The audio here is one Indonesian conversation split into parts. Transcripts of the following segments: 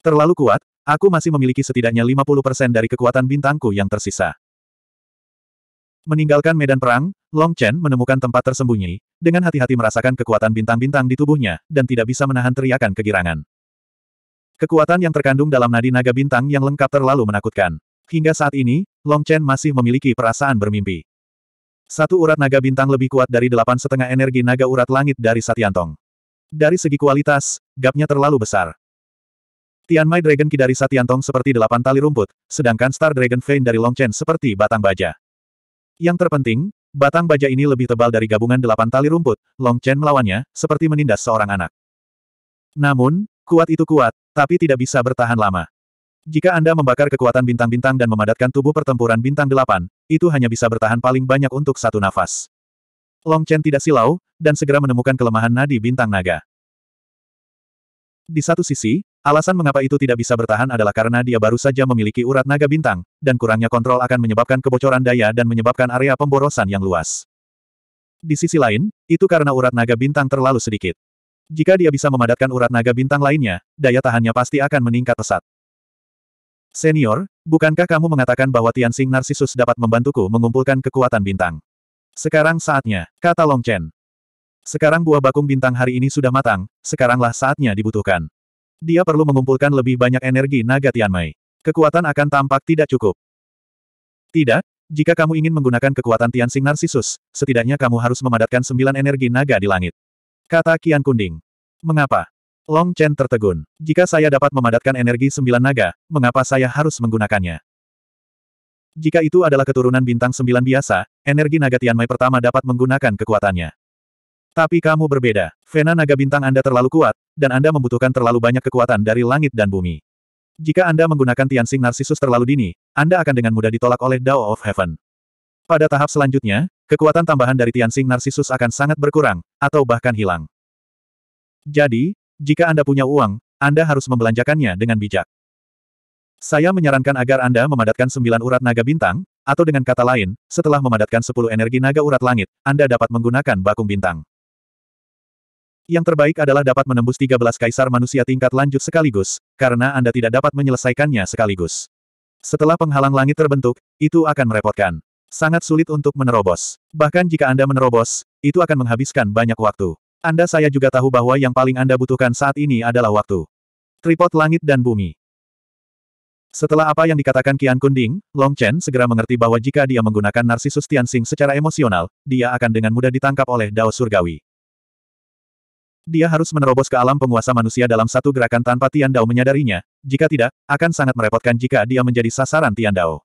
Terlalu kuat, aku masih memiliki setidaknya 50% dari kekuatan bintangku yang tersisa. Meninggalkan medan perang, Long Chen menemukan tempat tersembunyi, dengan hati-hati merasakan kekuatan bintang-bintang di tubuhnya, dan tidak bisa menahan teriakan kegirangan. Kekuatan yang terkandung dalam nadi naga bintang yang lengkap terlalu menakutkan. Hingga saat ini, Long Chen masih memiliki perasaan bermimpi. Satu urat naga bintang lebih kuat dari delapan setengah energi naga urat langit dari Satyantong. Dari segi kualitas, gapnya terlalu besar. Tianmai Dragon Ki dari Satiantong seperti delapan tali rumput, sedangkan Star Dragon Vein dari Long Chen seperti batang baja. Yang terpenting, batang baja ini lebih tebal dari gabungan delapan tali rumput, Long Chen melawannya, seperti menindas seorang anak. Namun, kuat itu kuat, tapi tidak bisa bertahan lama. Jika Anda membakar kekuatan bintang-bintang dan memadatkan tubuh pertempuran bintang delapan, itu hanya bisa bertahan paling banyak untuk satu nafas. Long Chen tidak silau, dan segera menemukan kelemahan nadi bintang naga. Di satu sisi, Alasan mengapa itu tidak bisa bertahan adalah karena dia baru saja memiliki urat naga bintang, dan kurangnya kontrol akan menyebabkan kebocoran daya dan menyebabkan area pemborosan yang luas. Di sisi lain, itu karena urat naga bintang terlalu sedikit. Jika dia bisa memadatkan urat naga bintang lainnya, daya tahannya pasti akan meningkat pesat. Senior, bukankah kamu mengatakan bahwa Tianxing Narsisus dapat membantuku mengumpulkan kekuatan bintang? Sekarang saatnya, kata Long Chen. Sekarang buah bakung bintang hari ini sudah matang, sekaranglah saatnya dibutuhkan. Dia perlu mengumpulkan lebih banyak energi naga Tianmei. Kekuatan akan tampak tidak cukup. Tidak, jika kamu ingin menggunakan kekuatan Tian Sing Narsisus, setidaknya kamu harus memadatkan sembilan energi naga di langit. Kata Kian Kunding. Mengapa? Long Chen tertegun. Jika saya dapat memadatkan energi sembilan naga, mengapa saya harus menggunakannya? Jika itu adalah keturunan bintang sembilan biasa, energi naga Tianmai pertama dapat menggunakan kekuatannya. Tapi kamu berbeda. Vena naga bintang Anda terlalu kuat, dan Anda membutuhkan terlalu banyak kekuatan dari langit dan bumi. Jika Anda menggunakan Tianxing Narcissus terlalu dini, Anda akan dengan mudah ditolak oleh Dao of Heaven. Pada tahap selanjutnya, kekuatan tambahan dari Tianxing Narcissus akan sangat berkurang, atau bahkan hilang. Jadi, jika Anda punya uang, Anda harus membelanjakannya dengan bijak. Saya menyarankan agar Anda memadatkan sembilan urat naga bintang, atau dengan kata lain, setelah memadatkan sepuluh energi naga urat langit, Anda dapat menggunakan bakung bintang. Yang terbaik adalah dapat menembus 13 kaisar manusia tingkat lanjut sekaligus, karena Anda tidak dapat menyelesaikannya sekaligus. Setelah penghalang langit terbentuk, itu akan merepotkan. Sangat sulit untuk menerobos. Bahkan jika Anda menerobos, itu akan menghabiskan banyak waktu. Anda saya juga tahu bahwa yang paling Anda butuhkan saat ini adalah waktu. Tripod langit dan bumi. Setelah apa yang dikatakan Qian Kunding, Long Chen segera mengerti bahwa jika dia menggunakan Narsisus Tianxing secara emosional, dia akan dengan mudah ditangkap oleh Dao Surgawi. Dia harus menerobos ke alam penguasa manusia dalam satu gerakan tanpa Tian Dao menyadarinya, jika tidak, akan sangat merepotkan jika dia menjadi sasaran Tian Dao.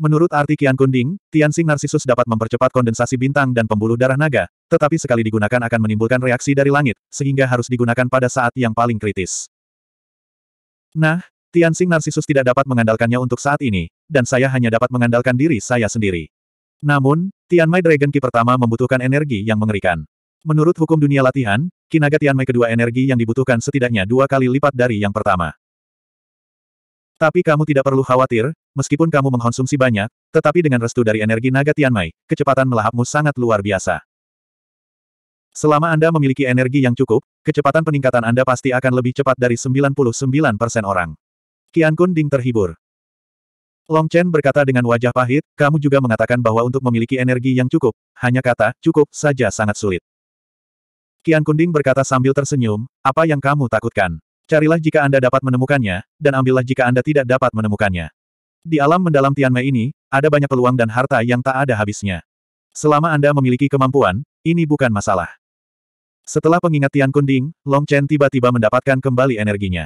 Menurut arti Kian Kunding, Tianxing Narsisus dapat mempercepat kondensasi bintang dan pembuluh darah naga, tetapi sekali digunakan akan menimbulkan reaksi dari langit, sehingga harus digunakan pada saat yang paling kritis. Nah, Tianxing Narsisus tidak dapat mengandalkannya untuk saat ini, dan saya hanya dapat mengandalkan diri saya sendiri. Namun, Tian Mai Dragon Ki pertama membutuhkan energi yang mengerikan. Menurut hukum dunia latihan, Kinaga Tianmei kedua energi yang dibutuhkan setidaknya dua kali lipat dari yang pertama. Tapi kamu tidak perlu khawatir, meskipun kamu mengkonsumsi banyak, tetapi dengan restu dari energi naga Tianmei, kecepatan melahapmu sangat luar biasa. Selama Anda memiliki energi yang cukup, kecepatan peningkatan Anda pasti akan lebih cepat dari 99% orang. Qian Kun Ding terhibur. Long Chen berkata dengan wajah pahit, kamu juga mengatakan bahwa untuk memiliki energi yang cukup, hanya kata, cukup, saja sangat sulit. Kian Kunding berkata sambil tersenyum, apa yang kamu takutkan? Carilah jika Anda dapat menemukannya, dan ambillah jika Anda tidak dapat menemukannya. Di alam mendalam Tianmei ini, ada banyak peluang dan harta yang tak ada habisnya. Selama Anda memiliki kemampuan, ini bukan masalah. Setelah pengingat Tian Kunding, Long Chen tiba-tiba mendapatkan kembali energinya.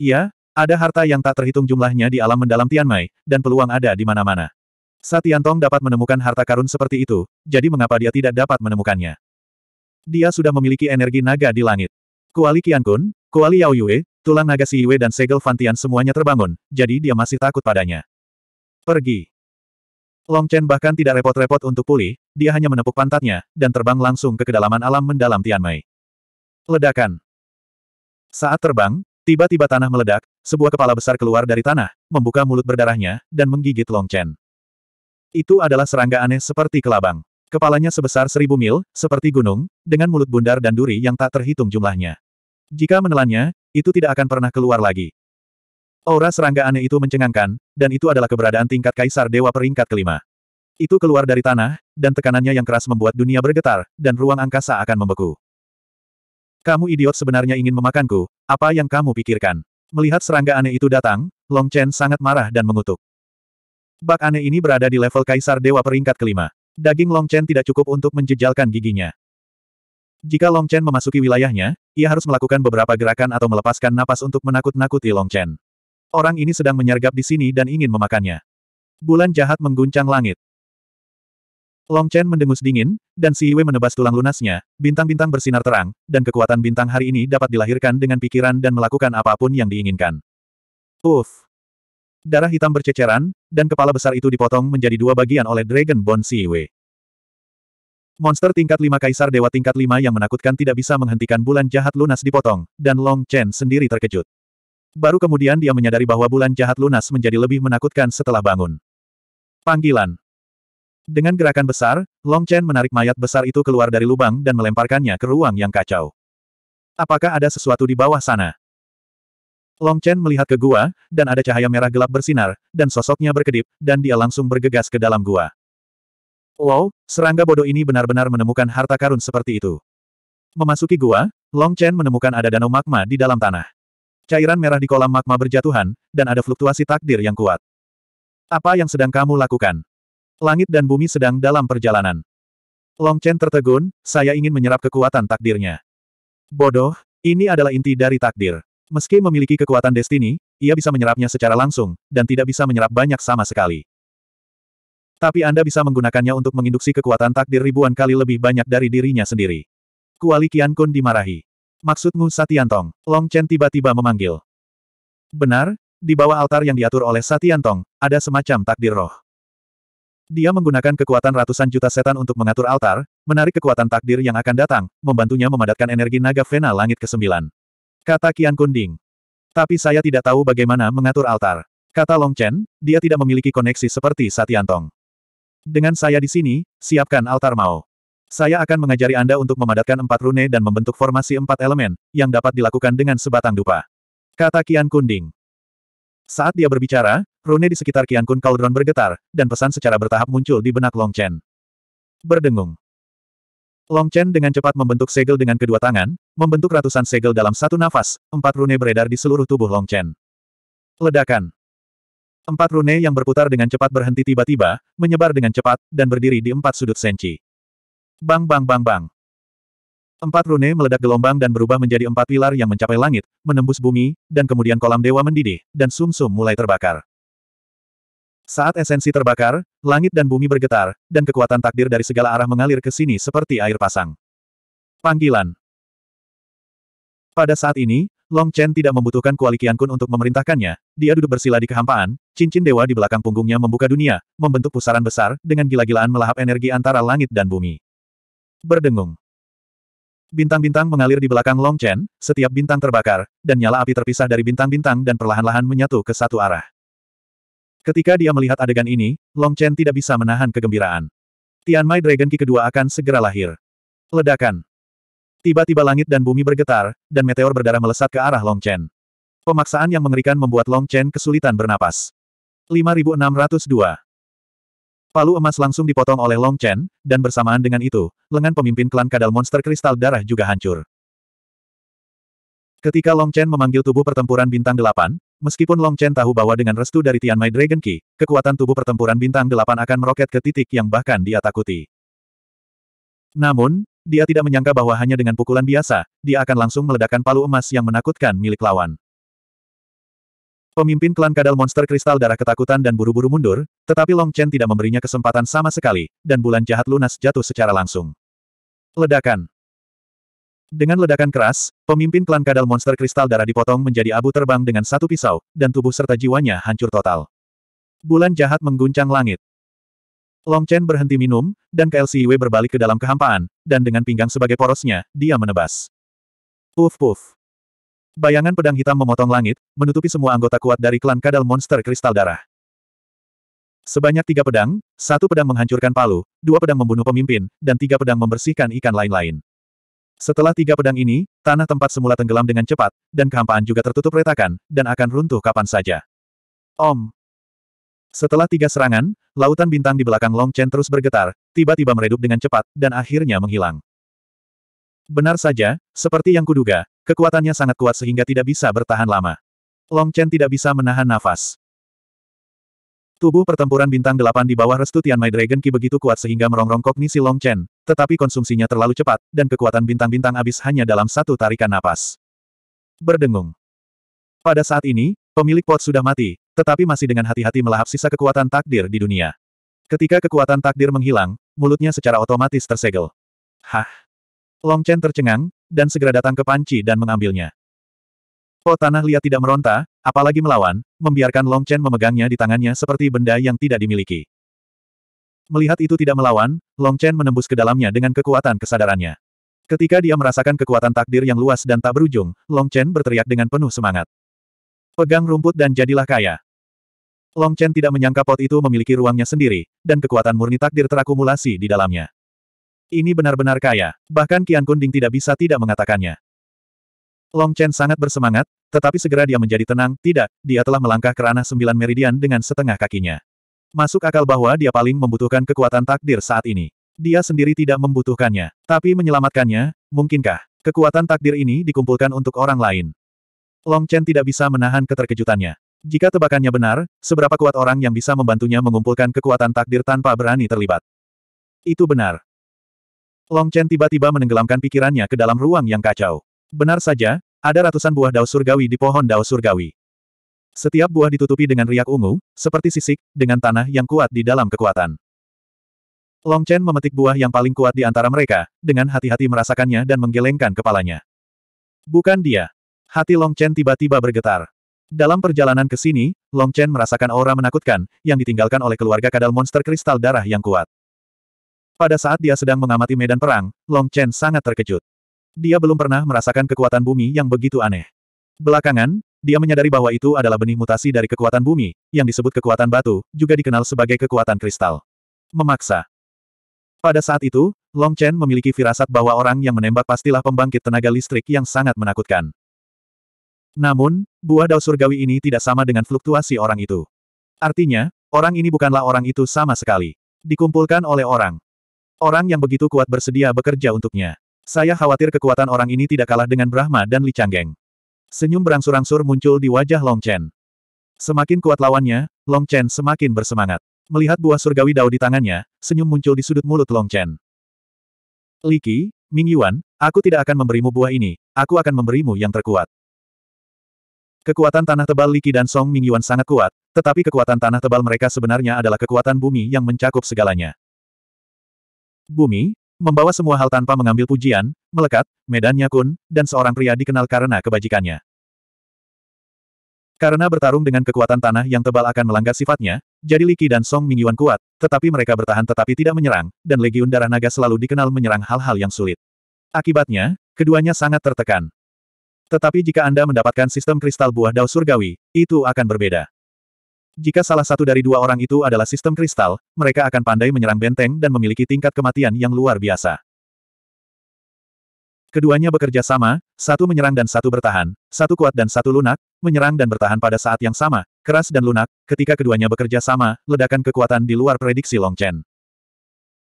Iya, ada harta yang tak terhitung jumlahnya di alam mendalam Tianmei, dan peluang ada di mana-mana. Tong dapat menemukan harta karun seperti itu, jadi mengapa dia tidak dapat menemukannya? Dia sudah memiliki energi naga di langit. Kuali Qiankun, Kuali Yao Yue, tulang naga Si Yue dan segel Fantian semuanya terbangun, jadi dia masih takut padanya. Pergi. Long Chen bahkan tidak repot-repot untuk pulih, dia hanya menepuk pantatnya, dan terbang langsung ke kedalaman alam mendalam Tianmei. Ledakan. Saat terbang, tiba-tiba tanah meledak, sebuah kepala besar keluar dari tanah, membuka mulut berdarahnya, dan menggigit Long Chen. Itu adalah serangga aneh seperti kelabang. Kepalanya sebesar seribu mil, seperti gunung, dengan mulut bundar dan duri yang tak terhitung jumlahnya. Jika menelannya, itu tidak akan pernah keluar lagi. Aura serangga aneh itu mencengangkan, dan itu adalah keberadaan tingkat kaisar dewa peringkat kelima. Itu keluar dari tanah, dan tekanannya yang keras membuat dunia bergetar, dan ruang angkasa akan membeku. Kamu idiot sebenarnya ingin memakanku, apa yang kamu pikirkan? Melihat serangga aneh itu datang, Long Chen sangat marah dan mengutuk. Bak aneh ini berada di level kaisar dewa peringkat kelima. Daging Long Chen tidak cukup untuk menjejalkan giginya. Jika Long Chen memasuki wilayahnya, ia harus melakukan beberapa gerakan atau melepaskan napas untuk menakut-nakuti Long Chen. Orang ini sedang menyergap di sini dan ingin memakannya. Bulan jahat mengguncang langit. Long Chen mendengus dingin, dan Si Yue menebas tulang lunasnya, bintang-bintang bersinar terang, dan kekuatan bintang hari ini dapat dilahirkan dengan pikiran dan melakukan apapun yang diinginkan. Uff! Darah hitam berceceran, dan kepala besar itu dipotong menjadi dua bagian oleh Dragon Bone Siwe. Monster tingkat lima Kaisar Dewa tingkat lima yang menakutkan tidak bisa menghentikan bulan jahat lunas dipotong, dan Long Chen sendiri terkejut. Baru kemudian dia menyadari bahwa bulan jahat lunas menjadi lebih menakutkan setelah bangun. Panggilan Dengan gerakan besar, Long Chen menarik mayat besar itu keluar dari lubang dan melemparkannya ke ruang yang kacau. Apakah ada sesuatu di bawah sana? Long Chen melihat ke gua, dan ada cahaya merah gelap bersinar, dan sosoknya berkedip, dan dia langsung bergegas ke dalam gua. Wow, serangga bodoh ini benar-benar menemukan harta karun seperti itu. Memasuki gua, Long Chen menemukan ada danau magma di dalam tanah. Cairan merah di kolam magma berjatuhan, dan ada fluktuasi takdir yang kuat. Apa yang sedang kamu lakukan? Langit dan bumi sedang dalam perjalanan. Long Chen tertegun, saya ingin menyerap kekuatan takdirnya. Bodoh, ini adalah inti dari takdir. Meski memiliki kekuatan destini, ia bisa menyerapnya secara langsung, dan tidak bisa menyerap banyak sama sekali. Tapi Anda bisa menggunakannya untuk menginduksi kekuatan takdir ribuan kali lebih banyak dari dirinya sendiri. Kuali Qian Kun dimarahi. Maksudmu Satyantong? Long Chen tiba-tiba memanggil. Benar, di bawah altar yang diatur oleh Satyantong ada semacam takdir roh. Dia menggunakan kekuatan ratusan juta setan untuk mengatur altar, menarik kekuatan takdir yang akan datang, membantunya memadatkan energi naga Vena langit ke-9. Kata Kian Kunding. Tapi saya tidak tahu bagaimana mengatur altar. Kata Long Chen, dia tidak memiliki koneksi seperti Satyantong. Dengan saya di sini, siapkan altar Mao. Saya akan mengajari Anda untuk memadatkan empat rune dan membentuk formasi empat elemen, yang dapat dilakukan dengan sebatang dupa. Kata Kian Kunding. Saat dia berbicara, rune di sekitar Kian Kun Cauldron bergetar, dan pesan secara bertahap muncul di benak Long Chen. Berdengung. Long Chen dengan cepat membentuk segel dengan kedua tangan, membentuk ratusan segel dalam satu nafas, empat rune beredar di seluruh tubuh Long Chen. Ledakan. Empat rune yang berputar dengan cepat berhenti tiba-tiba, menyebar dengan cepat, dan berdiri di empat sudut senci. Bang bang bang bang. Empat rune meledak gelombang dan berubah menjadi empat pilar yang mencapai langit, menembus bumi, dan kemudian kolam dewa mendidih, dan sum-sum mulai terbakar. Saat esensi terbakar, langit dan bumi bergetar, dan kekuatan takdir dari segala arah mengalir ke sini seperti air pasang. Panggilan Pada saat ini, Long Chen tidak membutuhkan kuali Kun untuk memerintahkannya, dia duduk bersila di kehampaan, cincin dewa di belakang punggungnya membuka dunia, membentuk pusaran besar, dengan gila-gilaan melahap energi antara langit dan bumi. Berdengung. Bintang-bintang mengalir di belakang Long Chen, setiap bintang terbakar, dan nyala api terpisah dari bintang-bintang dan perlahan-lahan menyatu ke satu arah. Ketika dia melihat adegan ini, Long Chen tidak bisa menahan kegembiraan. Tian Mai Dragon Ki kedua akan segera lahir. Ledakan. Tiba-tiba langit dan bumi bergetar, dan meteor berdarah melesat ke arah Long Chen. Pemaksaan yang mengerikan membuat Long Chen kesulitan bernapas. 5602 Palu emas langsung dipotong oleh Long Chen, dan bersamaan dengan itu, lengan pemimpin klan kadal monster kristal darah juga hancur. Ketika Long Chen memanggil tubuh pertempuran bintang delapan, Meskipun Long Chen tahu bahwa dengan restu dari Tianmai Dragon Ki, kekuatan tubuh pertempuran bintang delapan akan meroket ke titik yang bahkan dia takuti. Namun, dia tidak menyangka bahwa hanya dengan pukulan biasa, dia akan langsung meledakkan palu emas yang menakutkan milik lawan. Pemimpin klan kadal monster kristal darah ketakutan dan buru-buru mundur, tetapi Long Chen tidak memberinya kesempatan sama sekali, dan bulan jahat lunas jatuh secara langsung. Ledakan. Dengan ledakan keras, pemimpin klan kadal monster kristal darah dipotong menjadi abu terbang dengan satu pisau, dan tubuh serta jiwanya hancur total. Bulan jahat mengguncang langit. Long Chen berhenti minum, dan KLCW berbalik ke dalam kehampaan, dan dengan pinggang sebagai porosnya, dia menebas. Puf puf. Bayangan pedang hitam memotong langit, menutupi semua anggota kuat dari klan kadal monster kristal darah. Sebanyak tiga pedang, satu pedang menghancurkan palu, dua pedang membunuh pemimpin, dan tiga pedang membersihkan ikan lain-lain. Setelah tiga pedang ini, tanah tempat semula tenggelam dengan cepat, dan kehampaan juga tertutup retakan, dan akan runtuh kapan saja. Om! Setelah tiga serangan, lautan bintang di belakang Long Chen terus bergetar, tiba-tiba meredup dengan cepat, dan akhirnya menghilang. Benar saja, seperti yang kuduga, kekuatannya sangat kuat sehingga tidak bisa bertahan lama. Long Chen tidak bisa menahan nafas. Tubuh pertempuran bintang delapan di bawah restu Tianmai Dragon Ki begitu kuat sehingga merongrong kognisi Long Chen, tetapi konsumsinya terlalu cepat, dan kekuatan bintang-bintang habis hanya dalam satu tarikan napas. Berdengung. Pada saat ini, pemilik pot sudah mati, tetapi masih dengan hati-hati melahap sisa kekuatan takdir di dunia. Ketika kekuatan takdir menghilang, mulutnya secara otomatis tersegel. Hah? Long Chen tercengang, dan segera datang ke panci dan mengambilnya. Po oh, tanah liat tidak meronta, apalagi melawan, membiarkan Long Chen memegangnya di tangannya seperti benda yang tidak dimiliki. Melihat itu tidak melawan, Long Chen menembus ke dalamnya dengan kekuatan kesadarannya. Ketika dia merasakan kekuatan takdir yang luas dan tak berujung, Long Chen berteriak dengan penuh semangat. Pegang rumput dan jadilah kaya. Long Chen tidak menyangka pot itu memiliki ruangnya sendiri, dan kekuatan murni takdir terakumulasi di dalamnya. Ini benar-benar kaya, bahkan Kian Kunding tidak bisa tidak mengatakannya. Long Chen sangat bersemangat, tetapi segera dia menjadi tenang, tidak, dia telah melangkah ke ranah sembilan meridian dengan setengah kakinya. Masuk akal bahwa dia paling membutuhkan kekuatan takdir saat ini. Dia sendiri tidak membutuhkannya, tapi menyelamatkannya, mungkinkah? Kekuatan takdir ini dikumpulkan untuk orang lain. Long Chen tidak bisa menahan keterkejutannya. Jika tebakannya benar, seberapa kuat orang yang bisa membantunya mengumpulkan kekuatan takdir tanpa berani terlibat? Itu benar. Long Chen tiba-tiba menenggelamkan pikirannya ke dalam ruang yang kacau. Benar saja, ada ratusan buah dao surgawi di pohon dao surgawi. Setiap buah ditutupi dengan riak ungu, seperti sisik, dengan tanah yang kuat di dalam kekuatan. Long Chen memetik buah yang paling kuat di antara mereka, dengan hati-hati merasakannya dan menggelengkan kepalanya. Bukan dia. Hati Long Chen tiba-tiba bergetar. Dalam perjalanan ke sini, Long Chen merasakan aura menakutkan, yang ditinggalkan oleh keluarga kadal monster kristal darah yang kuat. Pada saat dia sedang mengamati medan perang, Long Chen sangat terkejut. Dia belum pernah merasakan kekuatan bumi yang begitu aneh. Belakangan, dia menyadari bahwa itu adalah benih mutasi dari kekuatan bumi, yang disebut kekuatan batu, juga dikenal sebagai kekuatan kristal. Memaksa. Pada saat itu, Long Chen memiliki firasat bahwa orang yang menembak pastilah pembangkit tenaga listrik yang sangat menakutkan. Namun, buah dao surgawi ini tidak sama dengan fluktuasi orang itu. Artinya, orang ini bukanlah orang itu sama sekali. Dikumpulkan oleh orang. Orang yang begitu kuat bersedia bekerja untuknya. Saya khawatir kekuatan orang ini tidak kalah dengan Brahma dan Li Changgeng. Senyum berangsur-angsur muncul di wajah Long Chen. Semakin kuat lawannya, Long Chen semakin bersemangat. Melihat buah surgawi dao di tangannya, senyum muncul di sudut mulut Long Chen. Liki, Ming Yuan, aku tidak akan memberimu buah ini, aku akan memberimu yang terkuat. Kekuatan tanah tebal Li Qi dan Song Ming Yuan sangat kuat, tetapi kekuatan tanah tebal mereka sebenarnya adalah kekuatan bumi yang mencakup segalanya. Bumi, Membawa semua hal tanpa mengambil pujian, melekat, medannya kun, dan seorang pria dikenal karena kebajikannya. Karena bertarung dengan kekuatan tanah yang tebal akan melanggar sifatnya, jadi Liki dan Song Mingyuan kuat, tetapi mereka bertahan tetapi tidak menyerang, dan Legiun Darah Naga selalu dikenal menyerang hal-hal yang sulit. Akibatnya, keduanya sangat tertekan. Tetapi jika Anda mendapatkan sistem kristal buah dao surgawi, itu akan berbeda. Jika salah satu dari dua orang itu adalah sistem kristal, mereka akan pandai menyerang benteng dan memiliki tingkat kematian yang luar biasa. Keduanya bekerja sama, satu menyerang dan satu bertahan, satu kuat dan satu lunak, menyerang dan bertahan pada saat yang sama, keras dan lunak, ketika keduanya bekerja sama, ledakan kekuatan di luar prediksi Long Chen.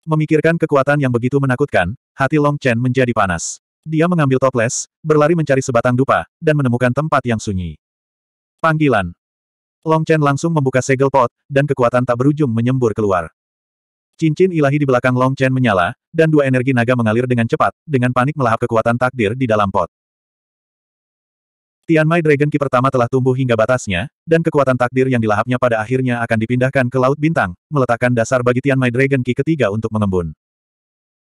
Memikirkan kekuatan yang begitu menakutkan, hati Long Chen menjadi panas. Dia mengambil toples, berlari mencari sebatang dupa, dan menemukan tempat yang sunyi. Panggilan, Long Chen langsung membuka segel pot, dan kekuatan tak berujung menyembur keluar. Cincin ilahi di belakang Long Chen menyala, dan dua energi naga mengalir dengan cepat, dengan panik melahap kekuatan takdir di dalam pot. Tianmai Dragon Ki pertama telah tumbuh hingga batasnya, dan kekuatan takdir yang dilahapnya pada akhirnya akan dipindahkan ke Laut Bintang, meletakkan dasar bagi Tianmai Dragon Ki ketiga untuk mengembun.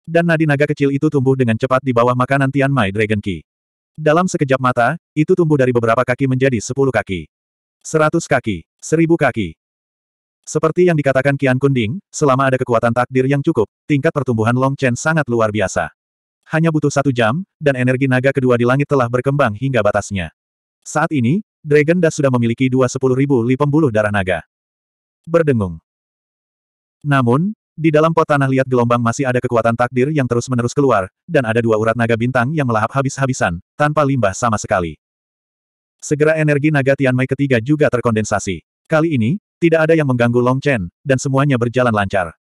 Dan nadi naga kecil itu tumbuh dengan cepat di bawah makanan Tianmai Dragon Ki. Dalam sekejap mata, itu tumbuh dari beberapa kaki menjadi sepuluh kaki. Seratus kaki. Seribu kaki. Seperti yang dikatakan Kian Kunding, selama ada kekuatan takdir yang cukup, tingkat pertumbuhan Long Chen sangat luar biasa. Hanya butuh satu jam, dan energi naga kedua di langit telah berkembang hingga batasnya. Saat ini, Dragon Dust sudah memiliki dua sepuluh ribu li pembuluh darah naga. Berdengung. Namun, di dalam pot tanah liat gelombang masih ada kekuatan takdir yang terus-menerus keluar, dan ada dua urat naga bintang yang melahap habis-habisan, tanpa limbah sama sekali. Segera energi naga Tianmai ketiga juga terkondensasi. Kali ini, tidak ada yang mengganggu Long Chen, dan semuanya berjalan lancar.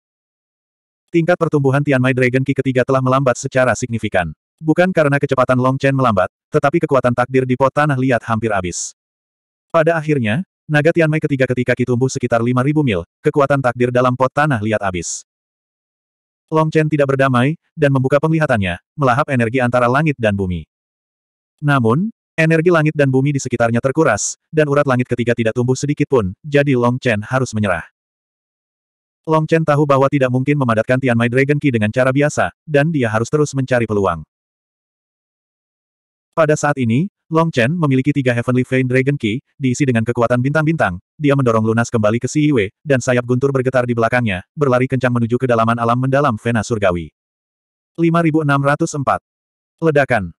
Tingkat pertumbuhan Tianmai Dragon Ki ketiga telah melambat secara signifikan. Bukan karena kecepatan Long Chen melambat, tetapi kekuatan takdir di pot tanah liat hampir habis. Pada akhirnya, naga Tianmai ketiga ketika Ki tumbuh sekitar 5.000 mil, kekuatan takdir dalam pot tanah liat habis. Long Chen tidak berdamai, dan membuka penglihatannya, melahap energi antara langit dan bumi. Namun, Energi langit dan bumi di sekitarnya terkuras, dan urat langit ketiga tidak tumbuh sedikit pun, jadi Long Chen harus menyerah. Long Chen tahu bahwa tidak mungkin memadatkan Tianmai Dragon Ki dengan cara biasa, dan dia harus terus mencari peluang. Pada saat ini, Long Chen memiliki tiga Heavenly Vein Dragon Ki, diisi dengan kekuatan bintang-bintang, dia mendorong lunas kembali ke Si Siwe, dan sayap guntur bergetar di belakangnya, berlari kencang menuju kedalaman alam mendalam Vena Surgawi. 5604. Ledakan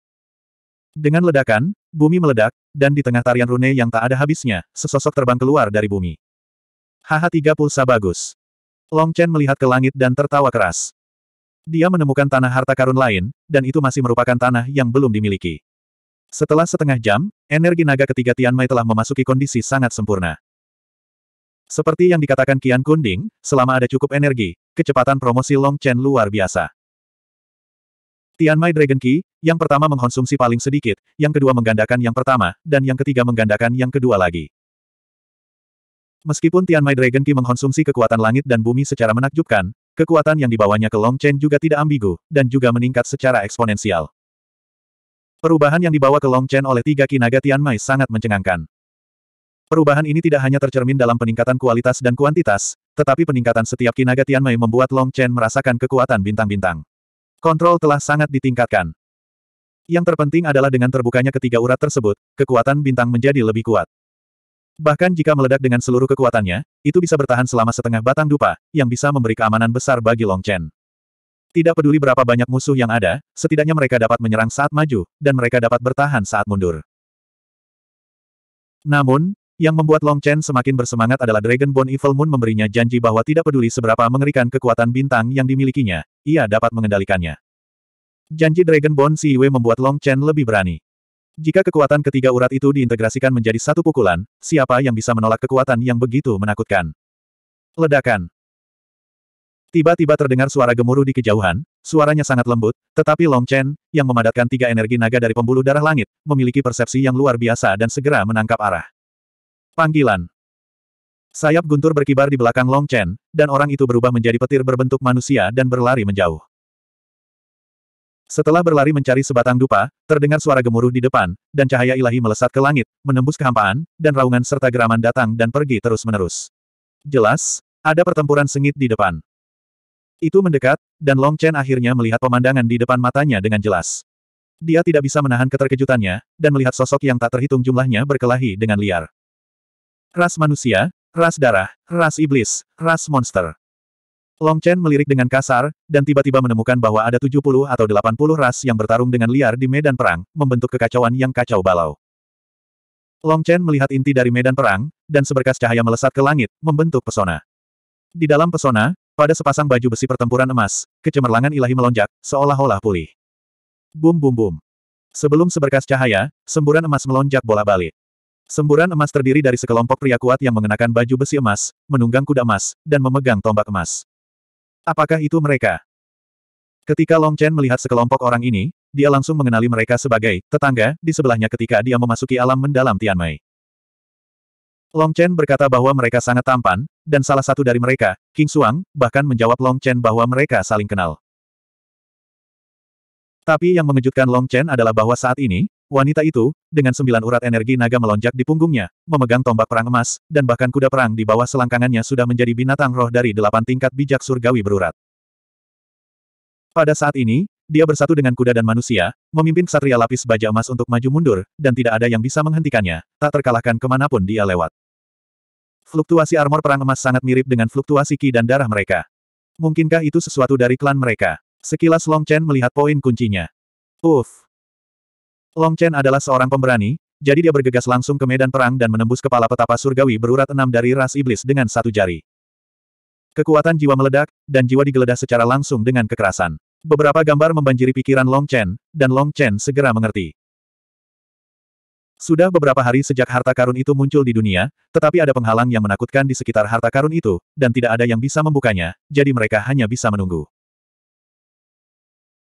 dengan ledakan, bumi meledak, dan di tengah tarian rune yang tak ada habisnya, sesosok terbang keluar dari bumi. Haha tiga pulsa bagus. Long Chen melihat ke langit dan tertawa keras. Dia menemukan tanah harta karun lain, dan itu masih merupakan tanah yang belum dimiliki. Setelah setengah jam, energi naga ketiga Tian Tianmai telah memasuki kondisi sangat sempurna. Seperti yang dikatakan Kian Kunding, selama ada cukup energi, kecepatan promosi Long Chen luar biasa. Tianmai Dragon Ki, yang pertama mengkonsumsi paling sedikit, yang kedua menggandakan yang pertama, dan yang ketiga menggandakan yang kedua lagi. Meskipun Tianmai Dragon Ki mengkonsumsi kekuatan langit dan bumi secara menakjubkan, kekuatan yang dibawanya ke Long Chen juga tidak ambigu, dan juga meningkat secara eksponensial. Perubahan yang dibawa ke Long Chen oleh tiga kinaga Tianmai sangat mencengangkan. Perubahan ini tidak hanya tercermin dalam peningkatan kualitas dan kuantitas, tetapi peningkatan setiap kinaga Tianmai membuat Long Chen merasakan kekuatan bintang-bintang. Kontrol telah sangat ditingkatkan. Yang terpenting adalah dengan terbukanya ketiga urat tersebut, kekuatan bintang menjadi lebih kuat. Bahkan jika meledak dengan seluruh kekuatannya, itu bisa bertahan selama setengah batang dupa, yang bisa memberi keamanan besar bagi Long Chen. Tidak peduli berapa banyak musuh yang ada, setidaknya mereka dapat menyerang saat maju, dan mereka dapat bertahan saat mundur. Namun, yang membuat Long Chen semakin bersemangat adalah Dragon Bone Evil Moon memberinya janji bahwa tidak peduli seberapa mengerikan kekuatan bintang yang dimilikinya, ia dapat mengendalikannya. Janji Dragon Bone Si Yue membuat Long Chen lebih berani. Jika kekuatan ketiga urat itu diintegrasikan menjadi satu pukulan, siapa yang bisa menolak kekuatan yang begitu menakutkan? Ledakan. Tiba-tiba terdengar suara gemuruh di kejauhan, suaranya sangat lembut, tetapi Long Chen, yang memadatkan tiga energi naga dari pembuluh darah langit, memiliki persepsi yang luar biasa dan segera menangkap arah. Panggilan. Sayap guntur berkibar di belakang Long Chen, dan orang itu berubah menjadi petir berbentuk manusia dan berlari menjauh. Setelah berlari mencari sebatang dupa, terdengar suara gemuruh di depan, dan cahaya ilahi melesat ke langit, menembus kehampaan, dan raungan serta geraman datang dan pergi terus-menerus. Jelas, ada pertempuran sengit di depan. Itu mendekat, dan Long Chen akhirnya melihat pemandangan di depan matanya dengan jelas. Dia tidak bisa menahan keterkejutannya, dan melihat sosok yang tak terhitung jumlahnya berkelahi dengan liar ras manusia, ras darah, ras iblis, ras monster. Long Chen melirik dengan kasar, dan tiba-tiba menemukan bahwa ada 70 atau 80 ras yang bertarung dengan liar di medan perang, membentuk kekacauan yang kacau balau. Long Chen melihat inti dari medan perang, dan seberkas cahaya melesat ke langit, membentuk pesona. Di dalam pesona, pada sepasang baju besi pertempuran emas, kecemerlangan ilahi melonjak, seolah-olah pulih. Bum bum bum. Sebelum seberkas cahaya, semburan emas melonjak bola balik. Semburan emas terdiri dari sekelompok pria kuat yang mengenakan baju besi emas, menunggang kuda emas, dan memegang tombak emas. Apakah itu mereka? Ketika Long Chen melihat sekelompok orang ini, dia langsung mengenali mereka sebagai tetangga di sebelahnya ketika dia memasuki alam mendalam Tianmei. Long Chen berkata bahwa mereka sangat tampan, dan salah satu dari mereka, King Suang, bahkan menjawab Long Chen bahwa mereka saling kenal. Tapi yang mengejutkan Long Chen adalah bahwa saat ini, Wanita itu, dengan sembilan urat energi naga melonjak di punggungnya, memegang tombak perang emas, dan bahkan kuda perang di bawah selangkangannya sudah menjadi binatang roh dari delapan tingkat bijak surgawi berurat. Pada saat ini, dia bersatu dengan kuda dan manusia, memimpin ksatria lapis baja emas untuk maju mundur, dan tidak ada yang bisa menghentikannya, tak terkalahkan kemanapun dia lewat. Fluktuasi armor perang emas sangat mirip dengan fluktuasi ki dan darah mereka. Mungkinkah itu sesuatu dari klan mereka? Sekilas Long Chen melihat poin kuncinya. Uff, Long Chen adalah seorang pemberani, jadi dia bergegas langsung ke medan perang dan menembus kepala petapa surgawi berurat enam dari ras iblis dengan satu jari. Kekuatan jiwa meledak, dan jiwa digeledah secara langsung dengan kekerasan. Beberapa gambar membanjiri pikiran Long Chen, dan Long Chen segera mengerti. Sudah beberapa hari sejak harta karun itu muncul di dunia, tetapi ada penghalang yang menakutkan di sekitar harta karun itu, dan tidak ada yang bisa membukanya, jadi mereka hanya bisa menunggu.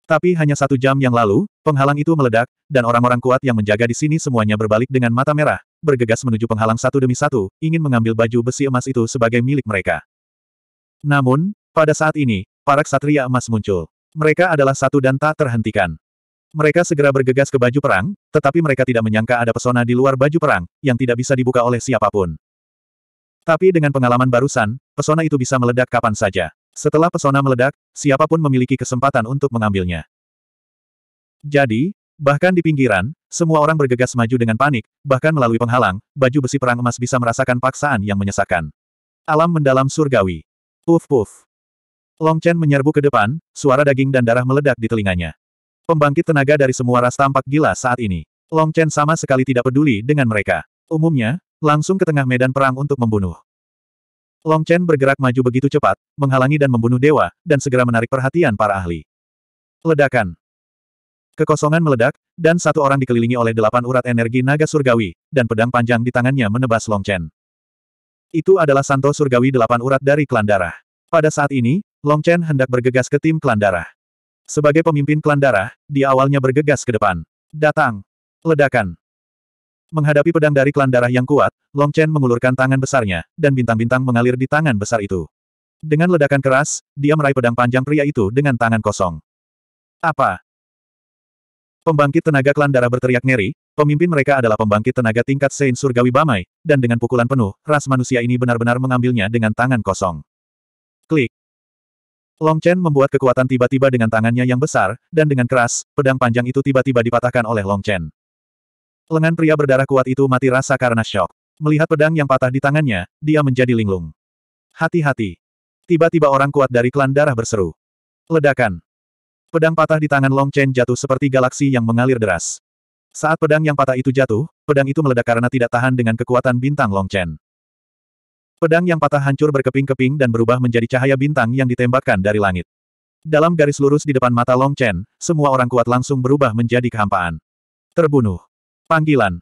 Tapi hanya satu jam yang lalu, penghalang itu meledak, dan orang-orang kuat yang menjaga di sini semuanya berbalik dengan mata merah, bergegas menuju penghalang satu demi satu, ingin mengambil baju besi emas itu sebagai milik mereka. Namun, pada saat ini, para ksatria emas muncul. Mereka adalah satu dan tak terhentikan. Mereka segera bergegas ke baju perang, tetapi mereka tidak menyangka ada pesona di luar baju perang, yang tidak bisa dibuka oleh siapapun. Tapi dengan pengalaman barusan, pesona itu bisa meledak kapan saja. Setelah pesona meledak, siapapun memiliki kesempatan untuk mengambilnya. Jadi, bahkan di pinggiran, semua orang bergegas maju dengan panik, bahkan melalui penghalang, baju besi perang emas bisa merasakan paksaan yang menyesakkan. Alam mendalam surgawi. Puf puf. Long Chen menyerbu ke depan, suara daging dan darah meledak di telinganya. Pembangkit tenaga dari semua ras tampak gila saat ini. Long Chen sama sekali tidak peduli dengan mereka. Umumnya, langsung ke tengah medan perang untuk membunuh. Long Chen bergerak maju begitu cepat, menghalangi dan membunuh dewa, dan segera menarik perhatian para ahli. Ledakan. Kekosongan meledak, dan satu orang dikelilingi oleh delapan urat energi naga surgawi, dan pedang panjang di tangannya menebas Long Chen. Itu adalah Santo Surgawi delapan urat dari klan darah. Pada saat ini, Long Chen hendak bergegas ke tim klan darah. Sebagai pemimpin klan darah, dia awalnya bergegas ke depan. Datang. Ledakan. Menghadapi pedang dari klan darah yang kuat, Long Chen mengulurkan tangan besarnya, dan bintang-bintang mengalir di tangan besar itu. Dengan ledakan keras, dia meraih pedang panjang pria itu dengan tangan kosong. Apa? Pembangkit tenaga klan darah berteriak ngeri, pemimpin mereka adalah pembangkit tenaga tingkat Sein Surgawi Bamai, dan dengan pukulan penuh, ras manusia ini benar-benar mengambilnya dengan tangan kosong. Klik. Long Chen membuat kekuatan tiba-tiba dengan tangannya yang besar, dan dengan keras, pedang panjang itu tiba-tiba dipatahkan oleh Long Chen. Lengan pria berdarah kuat itu mati rasa karena shock. Melihat pedang yang patah di tangannya, dia menjadi linglung. Hati-hati. Tiba-tiba orang kuat dari klan darah berseru. Ledakan. Pedang patah di tangan Long Chen jatuh seperti galaksi yang mengalir deras. Saat pedang yang patah itu jatuh, pedang itu meledak karena tidak tahan dengan kekuatan bintang Long Chen. Pedang yang patah hancur berkeping-keping dan berubah menjadi cahaya bintang yang ditembakkan dari langit. Dalam garis lurus di depan mata Long Chen, semua orang kuat langsung berubah menjadi kehampaan. Terbunuh. Panggilan.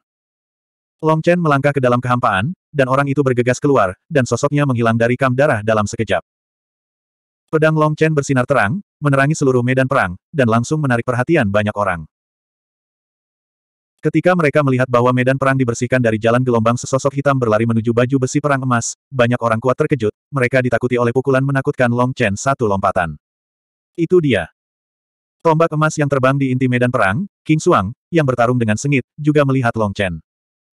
Long Chen melangkah ke dalam kehampaan, dan orang itu bergegas keluar, dan sosoknya menghilang dari kam darah dalam sekejap. Pedang Long Chen bersinar terang, menerangi seluruh medan perang, dan langsung menarik perhatian banyak orang. Ketika mereka melihat bahwa medan perang dibersihkan dari jalan gelombang sesosok hitam berlari menuju baju besi perang emas, banyak orang kuat terkejut, mereka ditakuti oleh pukulan menakutkan Long Chen satu lompatan. Itu dia. Tombak emas yang terbang di inti medan perang, King Suang, yang bertarung dengan sengit, juga melihat Long Chen.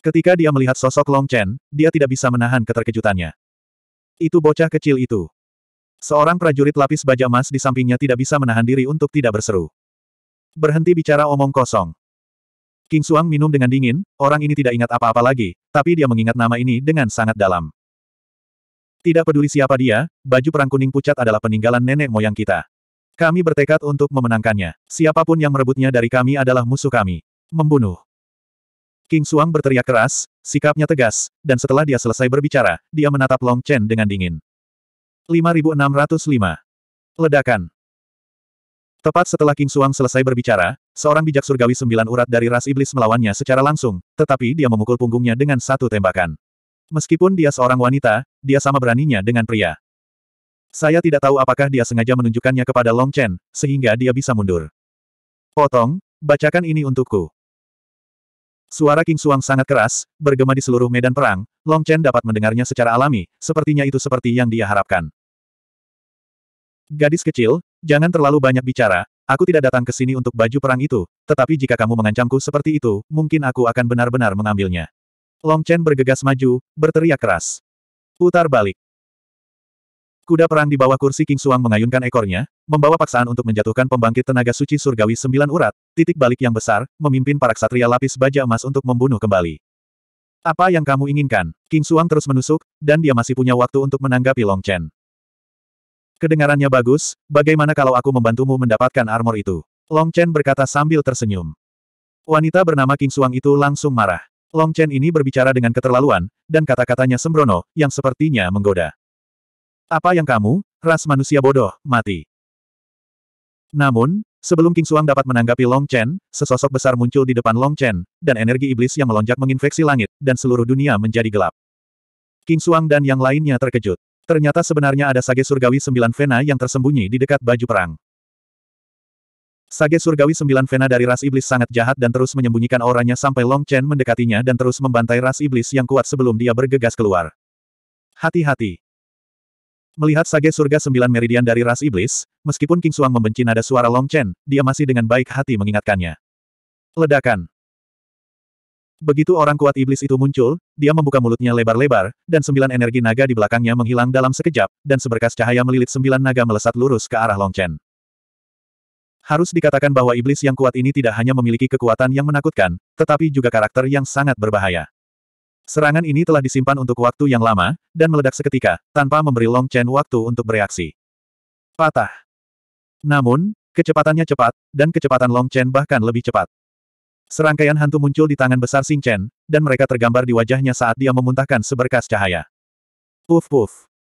Ketika dia melihat sosok Long Chen, dia tidak bisa menahan keterkejutannya. Itu bocah kecil itu. Seorang prajurit lapis baja emas di sampingnya tidak bisa menahan diri untuk tidak berseru. Berhenti bicara omong kosong. King Suang minum dengan dingin, orang ini tidak ingat apa-apa lagi, tapi dia mengingat nama ini dengan sangat dalam. Tidak peduli siapa dia, baju perang kuning pucat adalah peninggalan nenek moyang kita. Kami bertekad untuk memenangkannya. Siapapun yang merebutnya dari kami adalah musuh kami. Membunuh. King Suang berteriak keras, sikapnya tegas, dan setelah dia selesai berbicara, dia menatap Long Chen dengan dingin. 5605. Ledakan. Tepat setelah King Suang selesai berbicara, seorang bijak surgawi sembilan urat dari ras iblis melawannya secara langsung, tetapi dia memukul punggungnya dengan satu tembakan. Meskipun dia seorang wanita, dia sama beraninya dengan pria. Saya tidak tahu apakah dia sengaja menunjukkannya kepada Long Chen, sehingga dia bisa mundur. Potong, bacakan ini untukku. Suara King Suang sangat keras, bergema di seluruh medan perang, Long Chen dapat mendengarnya secara alami, sepertinya itu seperti yang dia harapkan. Gadis kecil, jangan terlalu banyak bicara, aku tidak datang ke sini untuk baju perang itu, tetapi jika kamu mengancamku seperti itu, mungkin aku akan benar-benar mengambilnya. Long Chen bergegas maju, berteriak keras. Putar balik. Kuda perang di bawah kursi King Suang mengayunkan ekornya, membawa paksaan untuk menjatuhkan pembangkit tenaga suci surgawi sembilan urat, titik balik yang besar, memimpin para ksatria lapis baja emas untuk membunuh kembali. Apa yang kamu inginkan? King Suang terus menusuk, dan dia masih punya waktu untuk menanggapi Long Chen. Kedengarannya bagus, bagaimana kalau aku membantumu mendapatkan armor itu? Long Chen berkata sambil tersenyum. Wanita bernama King Suang itu langsung marah. Long Chen ini berbicara dengan keterlaluan, dan kata-katanya sembrono, yang sepertinya menggoda. Apa yang kamu, ras manusia bodoh, mati. Namun, sebelum King Suang dapat menanggapi Long Chen, sesosok besar muncul di depan Long Chen, dan energi iblis yang melonjak menginfeksi langit, dan seluruh dunia menjadi gelap. King Suang dan yang lainnya terkejut. Ternyata sebenarnya ada sage surgawi sembilan vena yang tersembunyi di dekat baju perang. Sage surgawi sembilan vena dari ras iblis sangat jahat dan terus menyembunyikan auranya sampai Long Chen mendekatinya dan terus membantai ras iblis yang kuat sebelum dia bergegas keluar. Hati-hati, Melihat sage surga sembilan meridian dari ras iblis, meskipun King Suang membenci nada suara Long Chen, dia masih dengan baik hati mengingatkannya. Ledakan. Begitu orang kuat iblis itu muncul, dia membuka mulutnya lebar-lebar, dan sembilan energi naga di belakangnya menghilang dalam sekejap, dan seberkas cahaya melilit sembilan naga melesat lurus ke arah Long Chen. Harus dikatakan bahwa iblis yang kuat ini tidak hanya memiliki kekuatan yang menakutkan, tetapi juga karakter yang sangat berbahaya. Serangan ini telah disimpan untuk waktu yang lama, dan meledak seketika, tanpa memberi Long Chen waktu untuk bereaksi. Patah. Namun, kecepatannya cepat, dan kecepatan Long Chen bahkan lebih cepat. Serangkaian hantu muncul di tangan besar Xing Chen, dan mereka tergambar di wajahnya saat dia memuntahkan seberkas cahaya. Puf-puf.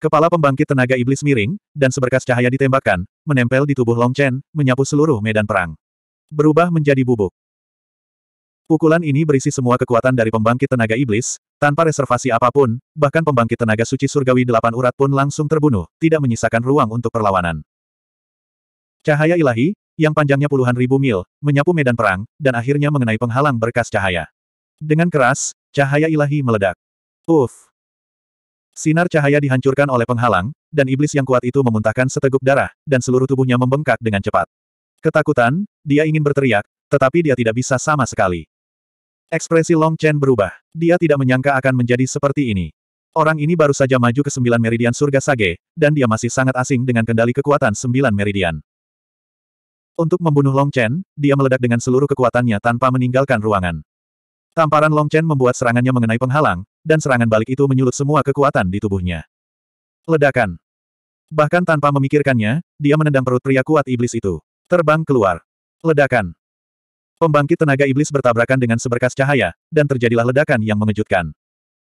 Kepala pembangkit tenaga iblis miring, dan seberkas cahaya ditembakkan, menempel di tubuh Long Chen, menyapu seluruh medan perang. Berubah menjadi bubuk. Pukulan ini berisi semua kekuatan dari pembangkit tenaga iblis, tanpa reservasi apapun, bahkan pembangkit tenaga suci surgawi delapan urat pun langsung terbunuh, tidak menyisakan ruang untuk perlawanan. Cahaya ilahi, yang panjangnya puluhan ribu mil, menyapu medan perang, dan akhirnya mengenai penghalang berkas cahaya. Dengan keras, cahaya ilahi meledak. Uff! Sinar cahaya dihancurkan oleh penghalang, dan iblis yang kuat itu memuntahkan seteguk darah, dan seluruh tubuhnya membengkak dengan cepat. Ketakutan, dia ingin berteriak, tetapi dia tidak bisa sama sekali. Ekspresi Long Chen berubah. Dia tidak menyangka akan menjadi seperti ini. Orang ini baru saja maju ke sembilan meridian surga Sage, dan dia masih sangat asing dengan kendali kekuatan sembilan meridian. Untuk membunuh Long Chen, dia meledak dengan seluruh kekuatannya tanpa meninggalkan ruangan. Tamparan Long Chen membuat serangannya mengenai penghalang, dan serangan balik itu menyulut semua kekuatan di tubuhnya. Ledakan. Bahkan tanpa memikirkannya, dia menendang perut pria kuat iblis itu. Terbang keluar. Ledakan. Pembangkit tenaga iblis bertabrakan dengan seberkas cahaya, dan terjadilah ledakan yang mengejutkan.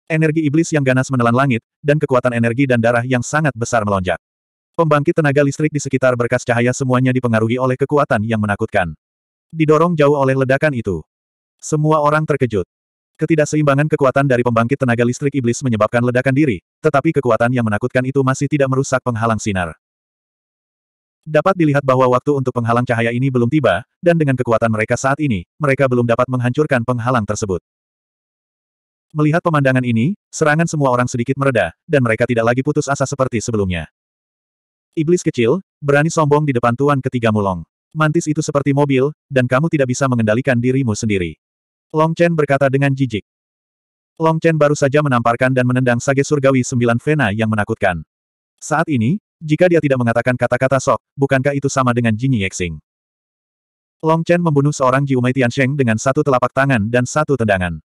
Energi iblis yang ganas menelan langit, dan kekuatan energi dan darah yang sangat besar melonjak. Pembangkit tenaga listrik di sekitar berkas cahaya semuanya dipengaruhi oleh kekuatan yang menakutkan. Didorong jauh oleh ledakan itu. Semua orang terkejut. Ketidakseimbangan kekuatan dari pembangkit tenaga listrik iblis menyebabkan ledakan diri, tetapi kekuatan yang menakutkan itu masih tidak merusak penghalang sinar. Dapat dilihat bahwa waktu untuk penghalang cahaya ini belum tiba, dan dengan kekuatan mereka saat ini, mereka belum dapat menghancurkan penghalang tersebut. Melihat pemandangan ini, serangan semua orang sedikit mereda, dan mereka tidak lagi putus asa seperti sebelumnya. Iblis kecil, berani sombong di depan tuan ketiga Mulong. Mantis itu seperti mobil, dan kamu tidak bisa mengendalikan dirimu sendiri. Long Chen berkata dengan jijik. Long Chen baru saja menamparkan dan menendang sage surgawi sembilan vena yang menakutkan. Saat ini, jika dia tidak mengatakan kata-kata sok, bukankah itu sama dengan Jinyi Yexing? Long Chen membunuh seorang Jiumei Tiansheng dengan satu telapak tangan dan satu tendangan.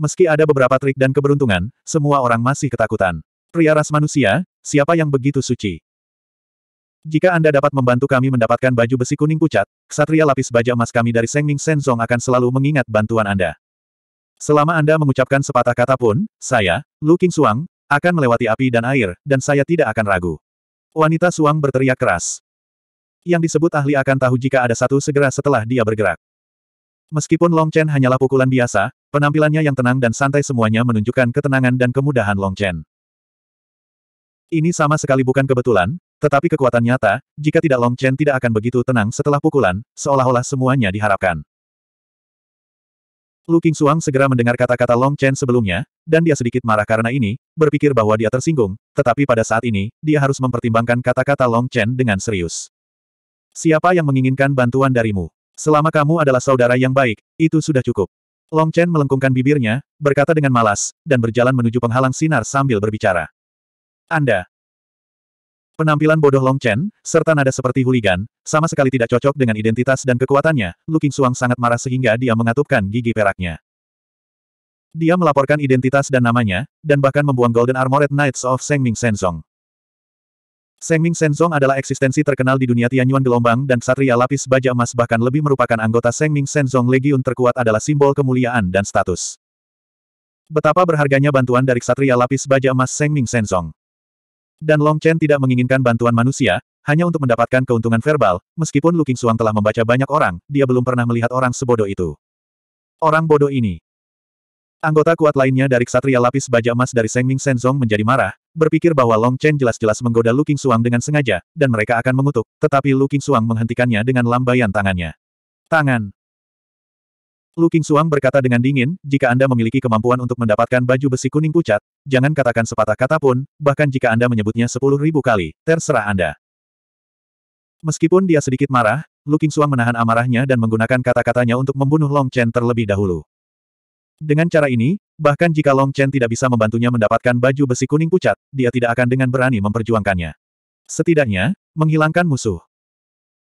Meski ada beberapa trik dan keberuntungan, semua orang masih ketakutan. Pria ras manusia, siapa yang begitu suci? Jika Anda dapat membantu kami mendapatkan baju besi kuning pucat, ksatria lapis baja emas kami dari Sengming Senzong akan selalu mengingat bantuan Anda. Selama Anda mengucapkan sepatah kata pun, saya, Lu King Suang, akan melewati api dan air, dan saya tidak akan ragu. Wanita suang berteriak keras. Yang disebut ahli akan tahu jika ada satu segera setelah dia bergerak. Meskipun Long Chen hanyalah pukulan biasa, penampilannya yang tenang dan santai semuanya menunjukkan ketenangan dan kemudahan Long Chen. Ini sama sekali bukan kebetulan, tetapi kekuatan nyata, jika tidak Long Chen tidak akan begitu tenang setelah pukulan, seolah-olah semuanya diharapkan. Lu King Suang segera mendengar kata-kata Long Chen sebelumnya, dan dia sedikit marah karena ini, berpikir bahwa dia tersinggung, tetapi pada saat ini, dia harus mempertimbangkan kata-kata Long Chen dengan serius. Siapa yang menginginkan bantuan darimu? Selama kamu adalah saudara yang baik, itu sudah cukup. Long Chen melengkungkan bibirnya, berkata dengan malas, dan berjalan menuju penghalang sinar sambil berbicara. Anda, Penampilan bodoh Long Chen, serta nada seperti huligan, sama sekali tidak cocok dengan identitas dan kekuatannya, Lu Suang sangat marah sehingga dia mengatupkan gigi peraknya. Dia melaporkan identitas dan namanya, dan bahkan membuang Golden Armored Knights of Sengming Senzong. Sengming Senzong adalah eksistensi terkenal di dunia Tianyuan gelombang dan Satria Lapis Baja Emas bahkan lebih merupakan anggota Sengming Senzong Legion terkuat adalah simbol kemuliaan dan status. Betapa berharganya bantuan dari Satria Lapis Baja Emas Sengming Senzong. Dan Long Chen tidak menginginkan bantuan manusia, hanya untuk mendapatkan keuntungan verbal, meskipun Lu Suang telah membaca banyak orang, dia belum pernah melihat orang sebodoh itu. Orang bodoh ini. Anggota kuat lainnya dari Ksatria Lapis Baja Emas dari Seng Ming Senzong menjadi marah, berpikir bahwa Long Chen jelas-jelas menggoda Lu Suang dengan sengaja, dan mereka akan mengutuk, tetapi Lu Suang menghentikannya dengan lambaian tangannya. Tangan. Lu Suang berkata dengan dingin, jika Anda memiliki kemampuan untuk mendapatkan baju besi kuning pucat, jangan katakan sepatah kata pun, bahkan jika Anda menyebutnya sepuluh ribu kali, terserah Anda. Meskipun dia sedikit marah, Lu Suang menahan amarahnya dan menggunakan kata-katanya untuk membunuh Long Chen terlebih dahulu. Dengan cara ini, bahkan jika Long Chen tidak bisa membantunya mendapatkan baju besi kuning pucat, dia tidak akan dengan berani memperjuangkannya. Setidaknya, menghilangkan musuh.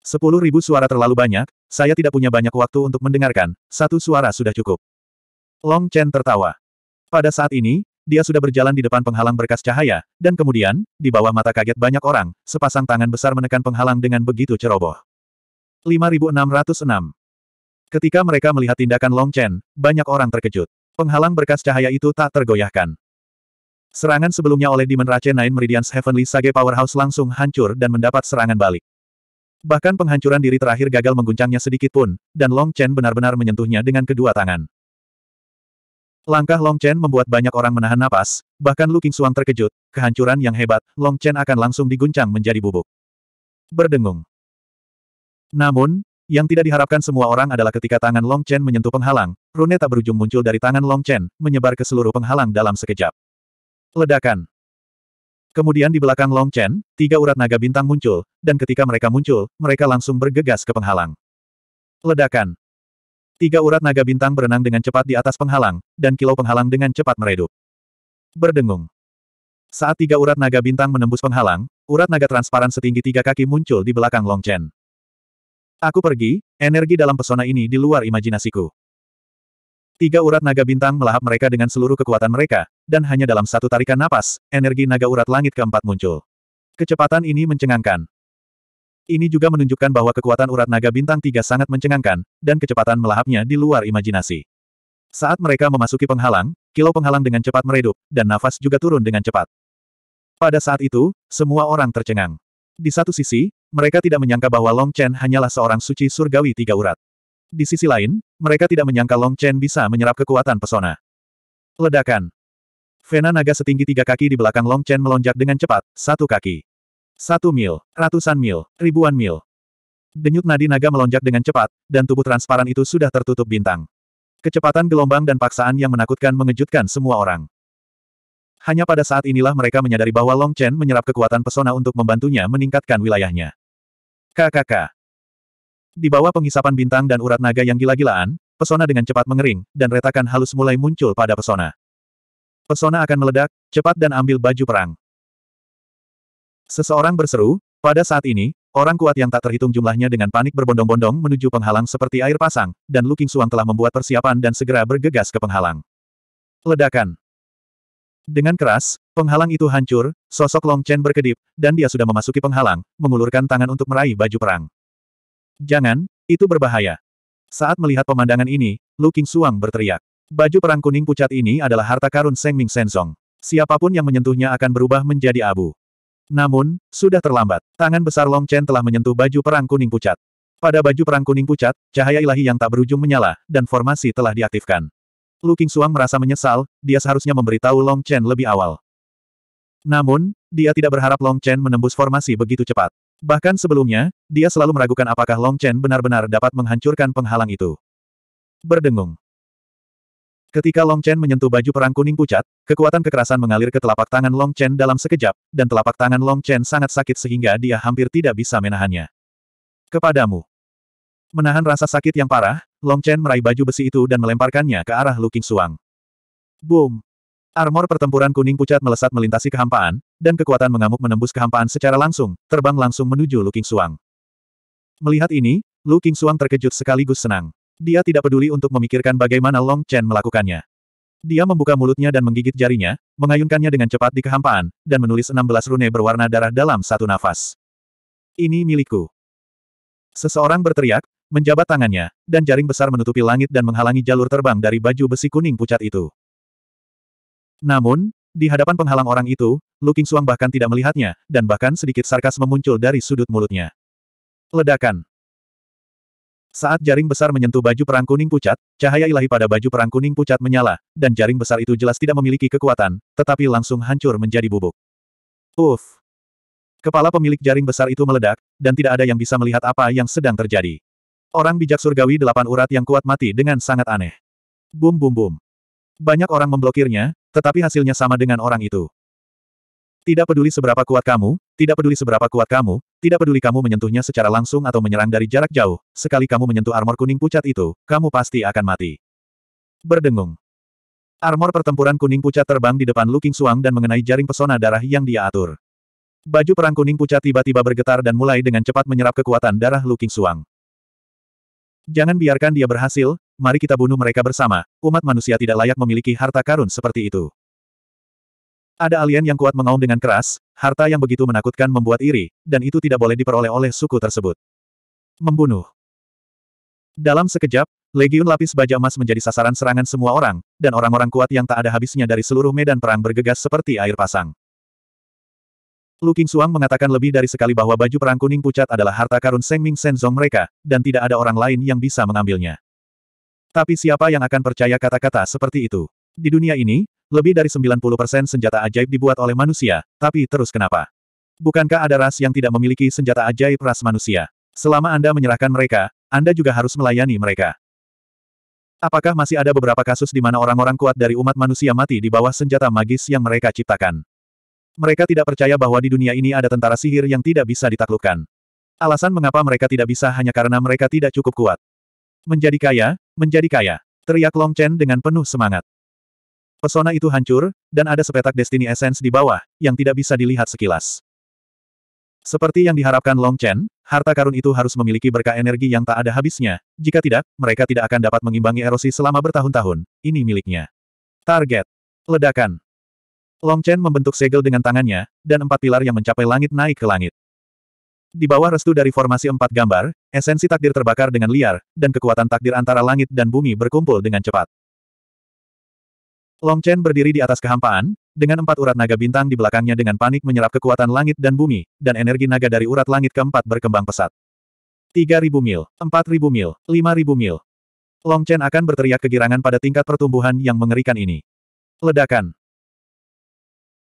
Sepuluh ribu suara terlalu banyak, saya tidak punya banyak waktu untuk mendengarkan, satu suara sudah cukup. Long Chen tertawa. Pada saat ini, dia sudah berjalan di depan penghalang berkas cahaya, dan kemudian, di bawah mata kaget banyak orang, sepasang tangan besar menekan penghalang dengan begitu ceroboh. 5606 Ketika mereka melihat tindakan Long Chen, banyak orang terkejut. Penghalang berkas cahaya itu tak tergoyahkan. Serangan sebelumnya oleh Demon Rache Nine Meridian's Heavenly Sage Powerhouse langsung hancur dan mendapat serangan balik. Bahkan penghancuran diri terakhir gagal mengguncangnya sedikit pun, dan Long Chen benar-benar menyentuhnya dengan kedua tangan. Langkah Long Chen membuat banyak orang menahan napas, bahkan Lu Suang terkejut, kehancuran yang hebat, Long Chen akan langsung diguncang menjadi bubuk. Berdengung. Namun, yang tidak diharapkan semua orang adalah ketika tangan Long Chen menyentuh penghalang, rune tak berujung muncul dari tangan Long Chen, menyebar ke seluruh penghalang dalam sekejap. Ledakan. Kemudian di belakang Long Chen, tiga urat naga bintang muncul, dan ketika mereka muncul, mereka langsung bergegas ke penghalang. Ledakan. Tiga urat naga bintang berenang dengan cepat di atas penghalang, dan kilau penghalang dengan cepat meredup. Berdengung. Saat tiga urat naga bintang menembus penghalang, urat naga transparan setinggi tiga kaki muncul di belakang Long Chen. Aku pergi, energi dalam pesona ini di luar imajinasiku. Tiga urat naga bintang melahap mereka dengan seluruh kekuatan mereka, dan hanya dalam satu tarikan napas, energi naga urat langit keempat muncul. Kecepatan ini mencengangkan. Ini juga menunjukkan bahwa kekuatan urat naga bintang tiga sangat mencengangkan, dan kecepatan melahapnya di luar imajinasi. Saat mereka memasuki penghalang, kilo penghalang dengan cepat meredup, dan nafas juga turun dengan cepat. Pada saat itu, semua orang tercengang. Di satu sisi, mereka tidak menyangka bahwa Long Chen hanyalah seorang suci surgawi tiga urat. Di sisi lain, mereka tidak menyangka Long Chen bisa menyerap kekuatan pesona. Ledakan. Vena naga setinggi tiga kaki di belakang Long Chen melonjak dengan cepat, satu kaki. Satu mil, ratusan mil, ribuan mil. Denyut nadi naga melonjak dengan cepat, dan tubuh transparan itu sudah tertutup bintang. Kecepatan gelombang dan paksaan yang menakutkan mengejutkan semua orang. Hanya pada saat inilah mereka menyadari bahwa Long Chen menyerap kekuatan pesona untuk membantunya meningkatkan wilayahnya. Kakak. Di bawah pengisapan bintang dan urat naga yang gila-gilaan, pesona dengan cepat mengering, dan retakan halus mulai muncul pada pesona. Pesona akan meledak, cepat dan ambil baju perang. Seseorang berseru, pada saat ini, orang kuat yang tak terhitung jumlahnya dengan panik berbondong-bondong menuju penghalang seperti air pasang, dan Luking Suang telah membuat persiapan dan segera bergegas ke penghalang. Ledakan. Dengan keras, penghalang itu hancur, sosok Long Chen berkedip, dan dia sudah memasuki penghalang, mengulurkan tangan untuk meraih baju perang. Jangan, itu berbahaya. Saat melihat pemandangan ini, Lu King Suang berteriak. Baju perang kuning pucat ini adalah harta karun Seng Ming Senzong. Siapapun yang menyentuhnya akan berubah menjadi abu. Namun, sudah terlambat. Tangan besar Long Chen telah menyentuh baju perang kuning pucat. Pada baju perang kuning pucat, cahaya ilahi yang tak berujung menyala, dan formasi telah diaktifkan. Lu King Suang merasa menyesal, dia seharusnya memberitahu Long Chen lebih awal. Namun, dia tidak berharap Long Chen menembus formasi begitu cepat. Bahkan sebelumnya, dia selalu meragukan apakah Long Chen benar-benar dapat menghancurkan penghalang itu. Berdengung. Ketika Long Chen menyentuh baju perang kuning pucat, kekuatan kekerasan mengalir ke telapak tangan Long Chen dalam sekejap, dan telapak tangan Long Chen sangat sakit sehingga dia hampir tidak bisa menahannya. Kepadamu. Menahan rasa sakit yang parah, Long Chen meraih baju besi itu dan melemparkannya ke arah Lu Qing Suang. Boom! Armor pertempuran kuning pucat melesat melintasi kehampaan, dan kekuatan mengamuk menembus kehampaan secara langsung, terbang langsung menuju Lu Suang. Melihat ini, Lu Suang terkejut sekaligus senang. Dia tidak peduli untuk memikirkan bagaimana Long Chen melakukannya. Dia membuka mulutnya dan menggigit jarinya, mengayunkannya dengan cepat di kehampaan, dan menulis 16 rune berwarna darah dalam satu nafas. Ini milikku. Seseorang berteriak, menjabat tangannya, dan jaring besar menutupi langit dan menghalangi jalur terbang dari baju besi kuning pucat itu. Namun, di hadapan penghalang orang itu, Lu Suang bahkan tidak melihatnya, dan bahkan sedikit sarkas memuncul dari sudut mulutnya. Ledakan. Saat jaring besar menyentuh baju perang kuning pucat, cahaya ilahi pada baju perang kuning pucat menyala, dan jaring besar itu jelas tidak memiliki kekuatan, tetapi langsung hancur menjadi bubuk. Uff! Kepala pemilik jaring besar itu meledak, dan tidak ada yang bisa melihat apa yang sedang terjadi. Orang bijak surgawi delapan urat yang kuat mati dengan sangat aneh. Bum bum bum. Banyak orang memblokirnya, tetapi hasilnya sama dengan orang itu. Tidak peduli seberapa kuat kamu, tidak peduli seberapa kuat kamu, tidak peduli kamu menyentuhnya secara langsung atau menyerang dari jarak jauh, sekali kamu menyentuh armor kuning pucat itu, kamu pasti akan mati. Berdengung. Armor pertempuran kuning pucat terbang di depan Luking Suang dan mengenai jaring pesona darah yang dia atur. Baju perang kuning pucat tiba-tiba bergetar dan mulai dengan cepat menyerap kekuatan darah Luking Suang. Jangan biarkan dia berhasil, mari kita bunuh mereka bersama, umat manusia tidak layak memiliki harta karun seperti itu. Ada alien yang kuat mengaum dengan keras, harta yang begitu menakutkan membuat iri, dan itu tidak boleh diperoleh oleh suku tersebut. Membunuh. Dalam sekejap, Legiun lapis baja emas menjadi sasaran serangan semua orang, dan orang-orang kuat yang tak ada habisnya dari seluruh medan perang bergegas seperti air pasang. Lu King Suang mengatakan lebih dari sekali bahwa baju perang kuning pucat adalah harta karun Seng Ming Senzong mereka, dan tidak ada orang lain yang bisa mengambilnya. Tapi siapa yang akan percaya kata-kata seperti itu? Di dunia ini, lebih dari 90% senjata ajaib dibuat oleh manusia, tapi terus kenapa? Bukankah ada ras yang tidak memiliki senjata ajaib ras manusia? Selama Anda menyerahkan mereka, Anda juga harus melayani mereka. Apakah masih ada beberapa kasus di mana orang-orang kuat dari umat manusia mati di bawah senjata magis yang mereka ciptakan? Mereka tidak percaya bahwa di dunia ini ada tentara sihir yang tidak bisa ditaklukkan. Alasan mengapa mereka tidak bisa hanya karena mereka tidak cukup kuat. Menjadi kaya, menjadi kaya. Teriak Long Chen dengan penuh semangat. Pesona itu hancur, dan ada sepetak Destiny Essence di bawah, yang tidak bisa dilihat sekilas. Seperti yang diharapkan Long Chen, harta karun itu harus memiliki berkah energi yang tak ada habisnya, jika tidak, mereka tidak akan dapat mengimbangi erosi selama bertahun-tahun, ini miliknya. Target. Ledakan. Long Chen membentuk segel dengan tangannya, dan empat pilar yang mencapai langit naik ke langit. Di bawah restu dari formasi empat gambar, esensi takdir terbakar dengan liar, dan kekuatan takdir antara langit dan bumi berkumpul dengan cepat. Long Chen berdiri di atas kehampaan, dengan empat urat naga bintang di belakangnya dengan panik menyerap kekuatan langit dan bumi, dan energi naga dari urat langit keempat berkembang pesat. 3.000 mil, 4.000 mil, 5.000 mil. Long Chen akan berteriak kegirangan pada tingkat pertumbuhan yang mengerikan ini. Ledakan.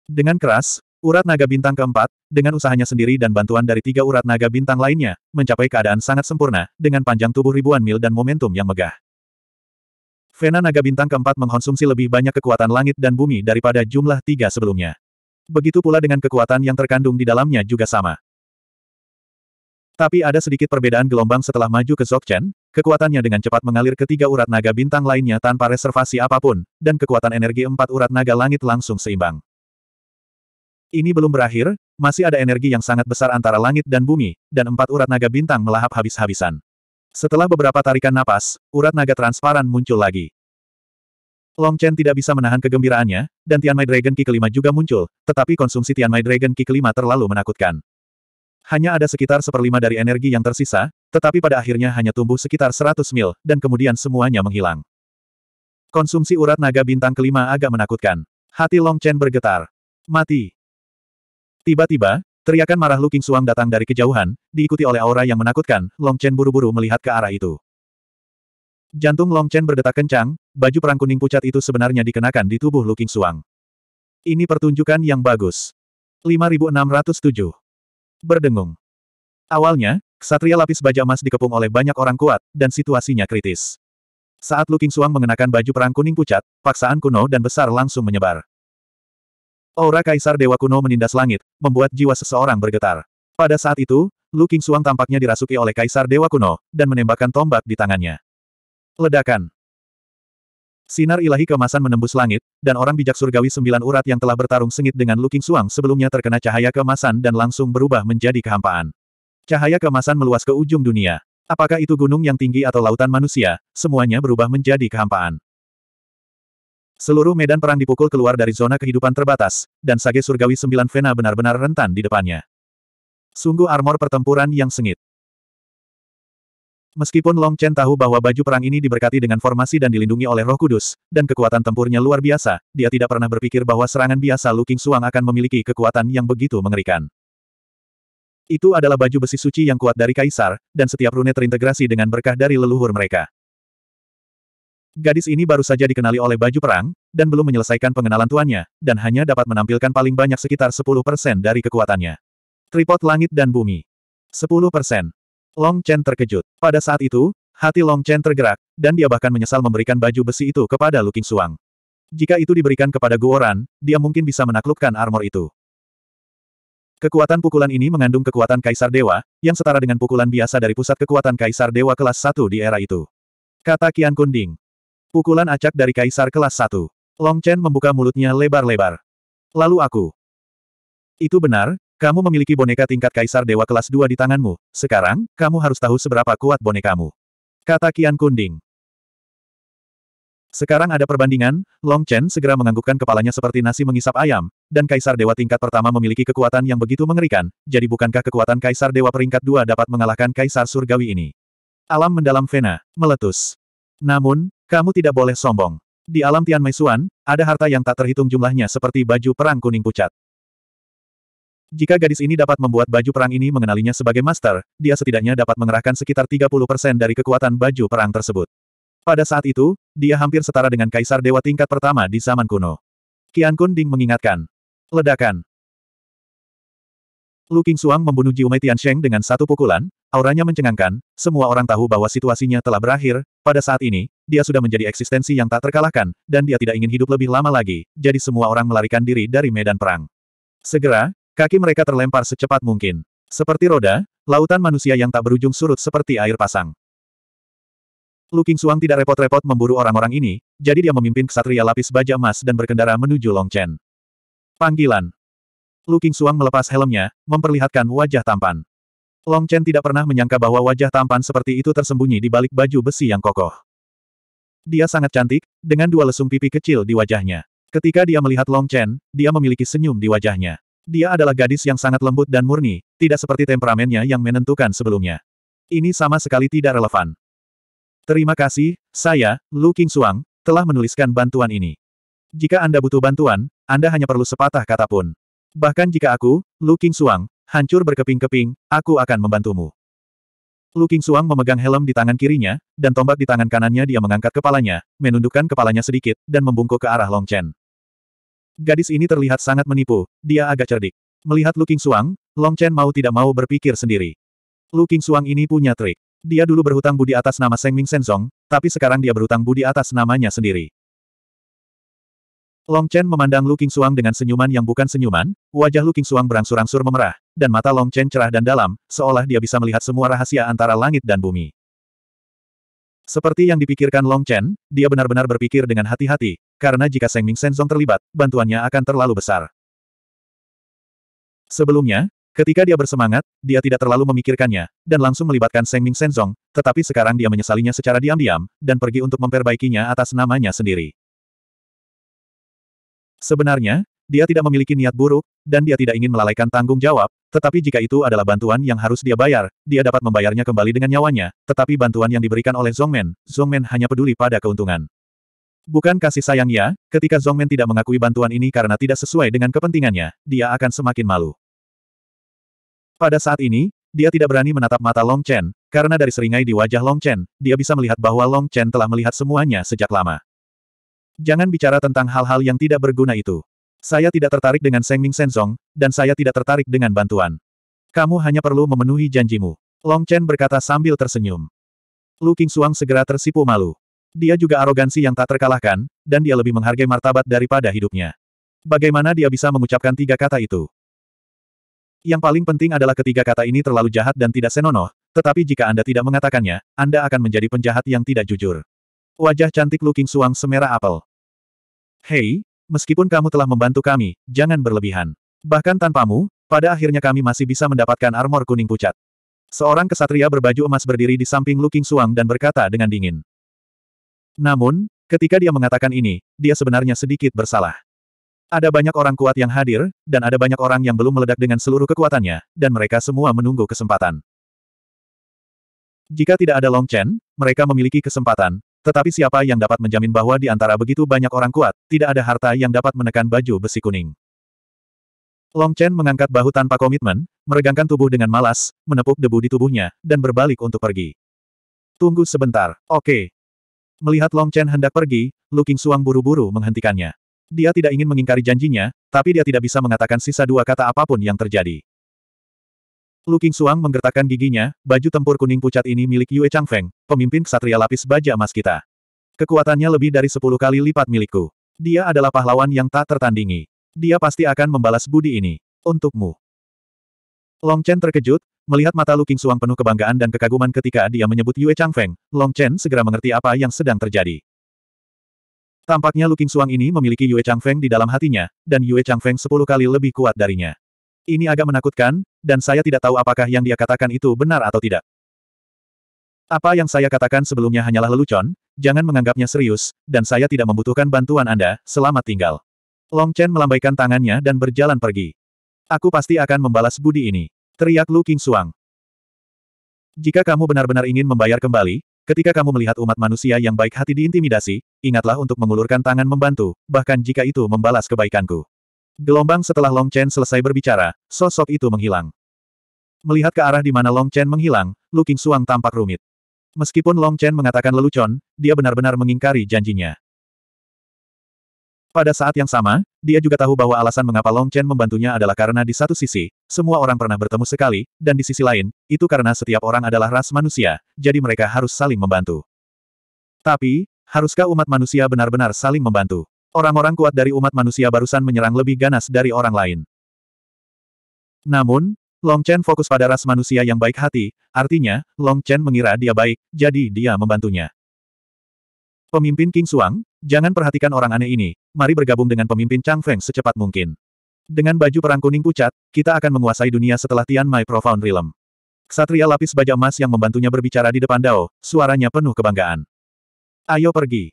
Dengan keras, Urat naga bintang keempat, dengan usahanya sendiri dan bantuan dari tiga urat naga bintang lainnya, mencapai keadaan sangat sempurna, dengan panjang tubuh ribuan mil dan momentum yang megah. Vena naga bintang keempat mengkonsumsi lebih banyak kekuatan langit dan bumi daripada jumlah tiga sebelumnya. Begitu pula dengan kekuatan yang terkandung di dalamnya juga sama. Tapi ada sedikit perbedaan gelombang setelah maju ke Zokchen, kekuatannya dengan cepat mengalir ke tiga urat naga bintang lainnya tanpa reservasi apapun, dan kekuatan energi empat urat naga langit langsung seimbang. Ini belum berakhir, masih ada energi yang sangat besar antara langit dan bumi, dan empat urat naga bintang melahap habis-habisan. Setelah beberapa tarikan napas, urat naga transparan muncul lagi. Long Chen tidak bisa menahan kegembiraannya, dan Tianmai Dragon Ki kelima juga muncul, tetapi konsumsi Tianmai Dragon Ki kelima terlalu menakutkan. Hanya ada sekitar seperlima dari energi yang tersisa, tetapi pada akhirnya hanya tumbuh sekitar 100 mil, dan kemudian semuanya menghilang. Konsumsi urat naga bintang kelima agak menakutkan. Hati Long Chen bergetar. Mati. Tiba-tiba, teriakan marah Lu King Suang datang dari kejauhan, diikuti oleh aura yang menakutkan, Long Chen buru-buru melihat ke arah itu. Jantung Long Chen berdetak kencang, baju perang kuning pucat itu sebenarnya dikenakan di tubuh Lu King Suang. Ini pertunjukan yang bagus. 5607. Berdengung. Awalnya, Ksatria lapis baja emas dikepung oleh banyak orang kuat, dan situasinya kritis. Saat Lu King Suang mengenakan baju perang kuning pucat, paksaan kuno dan besar langsung menyebar. Aura Kaisar Dewa Kuno menindas langit, membuat jiwa seseorang bergetar. Pada saat itu, Lu Suang tampaknya dirasuki oleh Kaisar Dewa Kuno, dan menembakkan tombak di tangannya. Ledakan. Sinar ilahi kemasan menembus langit, dan orang bijak surgawi sembilan urat yang telah bertarung sengit dengan Lu Suang sebelumnya terkena cahaya kemasan dan langsung berubah menjadi kehampaan. Cahaya kemasan meluas ke ujung dunia. Apakah itu gunung yang tinggi atau lautan manusia, semuanya berubah menjadi kehampaan. Seluruh medan perang dipukul keluar dari zona kehidupan terbatas, dan Sage Surgawi Sembilan Vena benar-benar rentan di depannya. Sungguh armor pertempuran yang sengit. Meskipun Long Chen tahu bahwa baju perang ini diberkati dengan formasi dan dilindungi oleh roh kudus, dan kekuatan tempurnya luar biasa, dia tidak pernah berpikir bahwa serangan biasa Lu King Suang akan memiliki kekuatan yang begitu mengerikan. Itu adalah baju besi suci yang kuat dari Kaisar, dan setiap rune terintegrasi dengan berkah dari leluhur mereka. Gadis ini baru saja dikenali oleh baju perang, dan belum menyelesaikan pengenalan tuannya, dan hanya dapat menampilkan paling banyak sekitar 10% dari kekuatannya. Tripod langit dan bumi. 10%. Long Chen terkejut. Pada saat itu, hati Long Chen tergerak, dan dia bahkan menyesal memberikan baju besi itu kepada Lu Suang. Jika itu diberikan kepada Guoran, dia mungkin bisa menaklukkan armor itu. Kekuatan pukulan ini mengandung kekuatan Kaisar Dewa, yang setara dengan pukulan biasa dari pusat kekuatan Kaisar Dewa kelas 1 di era itu. Kata Kian Kunding. Pukulan acak dari kaisar kelas 1. Long Chen membuka mulutnya lebar-lebar. Lalu aku. Itu benar, kamu memiliki boneka tingkat kaisar dewa kelas 2 di tanganmu. Sekarang, kamu harus tahu seberapa kuat bonekamu. Kata Kian Kunding. Sekarang ada perbandingan, Long Chen segera menganggukkan kepalanya seperti nasi mengisap ayam, dan kaisar dewa tingkat pertama memiliki kekuatan yang begitu mengerikan, jadi bukankah kekuatan kaisar dewa peringkat 2 dapat mengalahkan kaisar surgawi ini? Alam mendalam Vena, meletus. Namun, kamu tidak boleh sombong. Di alam Tian Meisuan, ada harta yang tak terhitung jumlahnya seperti baju perang kuning pucat. Jika gadis ini dapat membuat baju perang ini mengenalinya sebagai master, dia setidaknya dapat mengerahkan sekitar 30% dari kekuatan baju perang tersebut. Pada saat itu, dia hampir setara dengan kaisar dewa tingkat pertama di zaman kuno. Qian Kun Ding mengingatkan. Ledakan. Lu Qing Suang membunuh Jiumei Tian Sheng dengan satu pukulan, auranya mencengangkan, semua orang tahu bahwa situasinya telah berakhir, pada saat ini, dia sudah menjadi eksistensi yang tak terkalahkan, dan dia tidak ingin hidup lebih lama lagi, jadi semua orang melarikan diri dari medan perang. Segera, kaki mereka terlempar secepat mungkin. Seperti roda, lautan manusia yang tak berujung surut seperti air pasang. Lu Suang tidak repot-repot memburu orang-orang ini, jadi dia memimpin ksatria lapis baja emas dan berkendara menuju Longchen. Panggilan. Lu Suang melepas helmnya, memperlihatkan wajah tampan. Long Chen tidak pernah menyangka bahwa wajah tampan seperti itu tersembunyi di balik baju besi yang kokoh. Dia sangat cantik, dengan dua lesung pipi kecil di wajahnya. Ketika dia melihat Long Chen, dia memiliki senyum di wajahnya. Dia adalah gadis yang sangat lembut dan murni, tidak seperti temperamennya yang menentukan sebelumnya. Ini sama sekali tidak relevan. Terima kasih, saya, Lu King Suang, telah menuliskan bantuan ini. Jika Anda butuh bantuan, Anda hanya perlu sepatah kata pun. Bahkan jika aku, Lu King Suang, hancur berkeping-keping, aku akan membantumu. Lu King Suang memegang helm di tangan kirinya, dan tombak di tangan kanannya dia mengangkat kepalanya, menundukkan kepalanya sedikit, dan membungkuk ke arah Long Chen. Gadis ini terlihat sangat menipu, dia agak cerdik. Melihat Lu King Suang, Long Chen mau tidak mau berpikir sendiri. Lu King Suang ini punya trik. Dia dulu berhutang budi atas nama Seng Ming Senzong, tapi sekarang dia berhutang budi atas namanya sendiri. Long Chen memandang Lu Suang dengan senyuman yang bukan senyuman, wajah Lu Suang berangsur-angsur memerah, dan mata Long Chen cerah dan dalam, seolah dia bisa melihat semua rahasia antara langit dan bumi. Seperti yang dipikirkan Long Chen, dia benar-benar berpikir dengan hati-hati, karena jika Seng Ming Senzong terlibat, bantuannya akan terlalu besar. Sebelumnya, ketika dia bersemangat, dia tidak terlalu memikirkannya, dan langsung melibatkan Seng Ming Senzong. tetapi sekarang dia menyesalinya secara diam-diam, dan pergi untuk memperbaikinya atas namanya sendiri. Sebenarnya, dia tidak memiliki niat buruk, dan dia tidak ingin melalaikan tanggung jawab, tetapi jika itu adalah bantuan yang harus dia bayar, dia dapat membayarnya kembali dengan nyawanya, tetapi bantuan yang diberikan oleh Zongmen, Zongmen hanya peduli pada keuntungan. Bukan kasih sayangnya, ketika Zongmen tidak mengakui bantuan ini karena tidak sesuai dengan kepentingannya, dia akan semakin malu. Pada saat ini, dia tidak berani menatap mata Long Chen, karena dari seringai di wajah Long Chen, dia bisa melihat bahwa Long Chen telah melihat semuanya sejak lama. Jangan bicara tentang hal-hal yang tidak berguna itu. Saya tidak tertarik dengan Sengming Senzong, dan saya tidak tertarik dengan bantuan. Kamu hanya perlu memenuhi janjimu. Long Chen berkata sambil tersenyum. Lu Suang segera tersipu malu. Dia juga arogansi yang tak terkalahkan, dan dia lebih menghargai martabat daripada hidupnya. Bagaimana dia bisa mengucapkan tiga kata itu? Yang paling penting adalah ketiga kata ini terlalu jahat dan tidak senonoh, tetapi jika Anda tidak mengatakannya, Anda akan menjadi penjahat yang tidak jujur. Wajah cantik Lu Suang semerah apel. Hei, meskipun kamu telah membantu kami, jangan berlebihan. Bahkan tanpamu, pada akhirnya kami masih bisa mendapatkan armor kuning pucat. Seorang kesatria berbaju emas berdiri di samping Lu Suang dan berkata dengan dingin. Namun, ketika dia mengatakan ini, dia sebenarnya sedikit bersalah. Ada banyak orang kuat yang hadir, dan ada banyak orang yang belum meledak dengan seluruh kekuatannya, dan mereka semua menunggu kesempatan. Jika tidak ada Long Chen, mereka memiliki kesempatan, tetapi siapa yang dapat menjamin bahwa di antara begitu banyak orang kuat, tidak ada harta yang dapat menekan baju besi kuning. Long Chen mengangkat bahu tanpa komitmen, meregangkan tubuh dengan malas, menepuk debu di tubuhnya, dan berbalik untuk pergi. Tunggu sebentar, oke. Melihat Long Chen hendak pergi, Lu Suang buru-buru menghentikannya. Dia tidak ingin mengingkari janjinya, tapi dia tidak bisa mengatakan sisa dua kata apapun yang terjadi. Lu Suang menggertakkan giginya, baju tempur kuning pucat ini milik Yue Changfeng, pemimpin ksatria lapis baja emas kita. Kekuatannya lebih dari sepuluh kali lipat milikku. Dia adalah pahlawan yang tak tertandingi. Dia pasti akan membalas budi ini. Untukmu. Long Chen terkejut, melihat mata Lu Suang penuh kebanggaan dan kekaguman ketika dia menyebut Yue Changfeng, Long Chen segera mengerti apa yang sedang terjadi. Tampaknya Lu Suang ini memiliki Yue Changfeng di dalam hatinya, dan Yue Changfeng sepuluh kali lebih kuat darinya. Ini agak menakutkan, dan saya tidak tahu apakah yang dia katakan itu benar atau tidak. Apa yang saya katakan sebelumnya hanyalah lelucon, jangan menganggapnya serius, dan saya tidak membutuhkan bantuan Anda, selamat tinggal. Long Chen melambaikan tangannya dan berjalan pergi. Aku pasti akan membalas budi ini. Teriak Lu King Suang. Jika kamu benar-benar ingin membayar kembali, ketika kamu melihat umat manusia yang baik hati diintimidasi, ingatlah untuk mengulurkan tangan membantu, bahkan jika itu membalas kebaikanku. Gelombang setelah Long Chen selesai berbicara, sosok itu menghilang. Melihat ke arah di mana Long Chen menghilang, Looking Suang tampak rumit. Meskipun Long Chen mengatakan lelucon, dia benar-benar mengingkari janjinya. Pada saat yang sama, dia juga tahu bahwa alasan mengapa Long Chen membantunya adalah karena di satu sisi, semua orang pernah bertemu sekali, dan di sisi lain, itu karena setiap orang adalah ras manusia, jadi mereka harus saling membantu. Tapi, haruskah umat manusia benar-benar saling membantu? Orang-orang kuat dari umat manusia barusan menyerang lebih ganas dari orang lain. Namun, Long Chen fokus pada ras manusia yang baik hati, artinya, Long Chen mengira dia baik, jadi dia membantunya. Pemimpin King Suang, jangan perhatikan orang aneh ini, mari bergabung dengan pemimpin Chang Feng secepat mungkin. Dengan baju perang kuning pucat, kita akan menguasai dunia setelah Tian Mai Profound Realm. Ksatria lapis baja emas yang membantunya berbicara di depan Dao, suaranya penuh kebanggaan. Ayo pergi.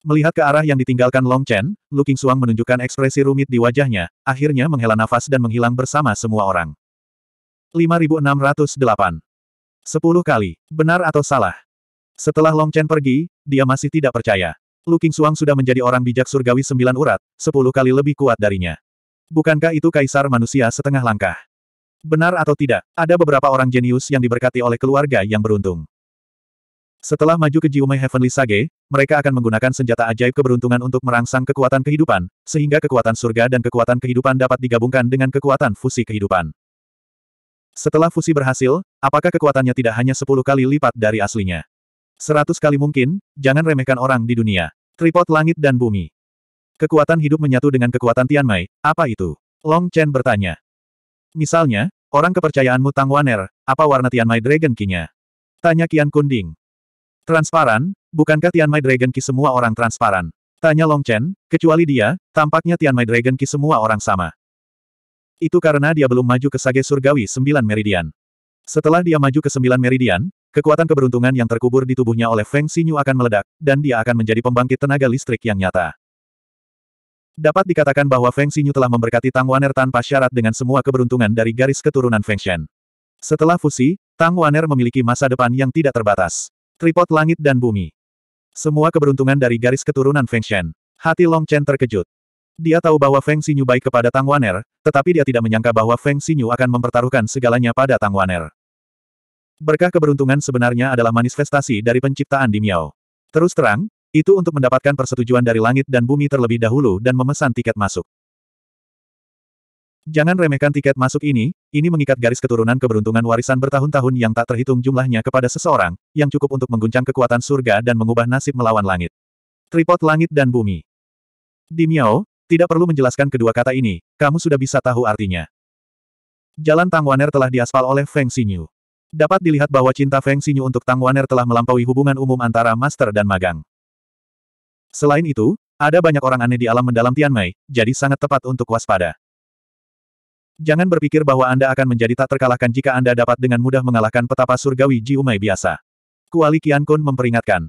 Melihat ke arah yang ditinggalkan Long Chen, Lu Suang menunjukkan ekspresi rumit di wajahnya, akhirnya menghela nafas dan menghilang bersama semua orang. 5608 10 kali. Benar atau salah? Setelah Long Chen pergi, dia masih tidak percaya. Lu Suang sudah menjadi orang bijak surgawi sembilan urat, 10 kali lebih kuat darinya. Bukankah itu kaisar manusia setengah langkah? Benar atau tidak, ada beberapa orang jenius yang diberkati oleh keluarga yang beruntung. Setelah maju ke Jiumei Heavenly Sage, mereka akan menggunakan senjata ajaib keberuntungan untuk merangsang kekuatan kehidupan, sehingga kekuatan surga dan kekuatan kehidupan dapat digabungkan dengan kekuatan fusi kehidupan. Setelah fusi berhasil, apakah kekuatannya tidak hanya 10 kali lipat dari aslinya? 100 kali mungkin, jangan remehkan orang di dunia. Tripod langit dan bumi. Kekuatan hidup menyatu dengan kekuatan Tianmai, apa itu? Long Chen bertanya. Misalnya, orang kepercayaanmu Tang Waner, apa warna Tianmai Dragon King-nya? Tanya Qian Kunding. Transparan, bukankah Tian Mai Dragon Ki semua orang transparan? Tanya Long Chen, kecuali dia, tampaknya Tian Mai Dragon Ki semua orang sama. Itu karena dia belum maju ke Sage Surgawi Sembilan Meridian. Setelah dia maju ke Sembilan Meridian, kekuatan keberuntungan yang terkubur di tubuhnya oleh Feng Xinyu akan meledak, dan dia akan menjadi pembangkit tenaga listrik yang nyata. Dapat dikatakan bahwa Feng Xinyu telah memberkati Tang Waner tanpa syarat dengan semua keberuntungan dari garis keturunan Feng Shen. Setelah fusi, Tang Waner memiliki masa depan yang tidak terbatas. Tripod langit dan bumi. Semua keberuntungan dari garis keturunan Feng Shen. Hati Long Chen terkejut. Dia tahu bahwa Feng Xinyu baik kepada Tang Wan'er, tetapi dia tidak menyangka bahwa Feng Xinyu akan mempertaruhkan segalanya pada Tang Wan'er. Berkah keberuntungan sebenarnya adalah manifestasi dari penciptaan di Miao. Terus terang, itu untuk mendapatkan persetujuan dari langit dan bumi terlebih dahulu dan memesan tiket masuk. Jangan remehkan tiket masuk ini, ini mengikat garis keturunan keberuntungan warisan bertahun-tahun yang tak terhitung jumlahnya kepada seseorang, yang cukup untuk mengguncang kekuatan surga dan mengubah nasib melawan langit. Tripod langit dan bumi. Di Miao, tidak perlu menjelaskan kedua kata ini, kamu sudah bisa tahu artinya. Jalan Tang Waner telah diaspal oleh Feng Xinyu. Dapat dilihat bahwa cinta Feng Xinyu untuk Tang Waner telah melampaui hubungan umum antara master dan magang. Selain itu, ada banyak orang aneh di alam mendalam Tianmei, jadi sangat tepat untuk waspada. Jangan berpikir bahwa Anda akan menjadi tak terkalahkan jika Anda dapat dengan mudah mengalahkan petapa surgawi Jiumai biasa. Kuali Kun memperingatkan.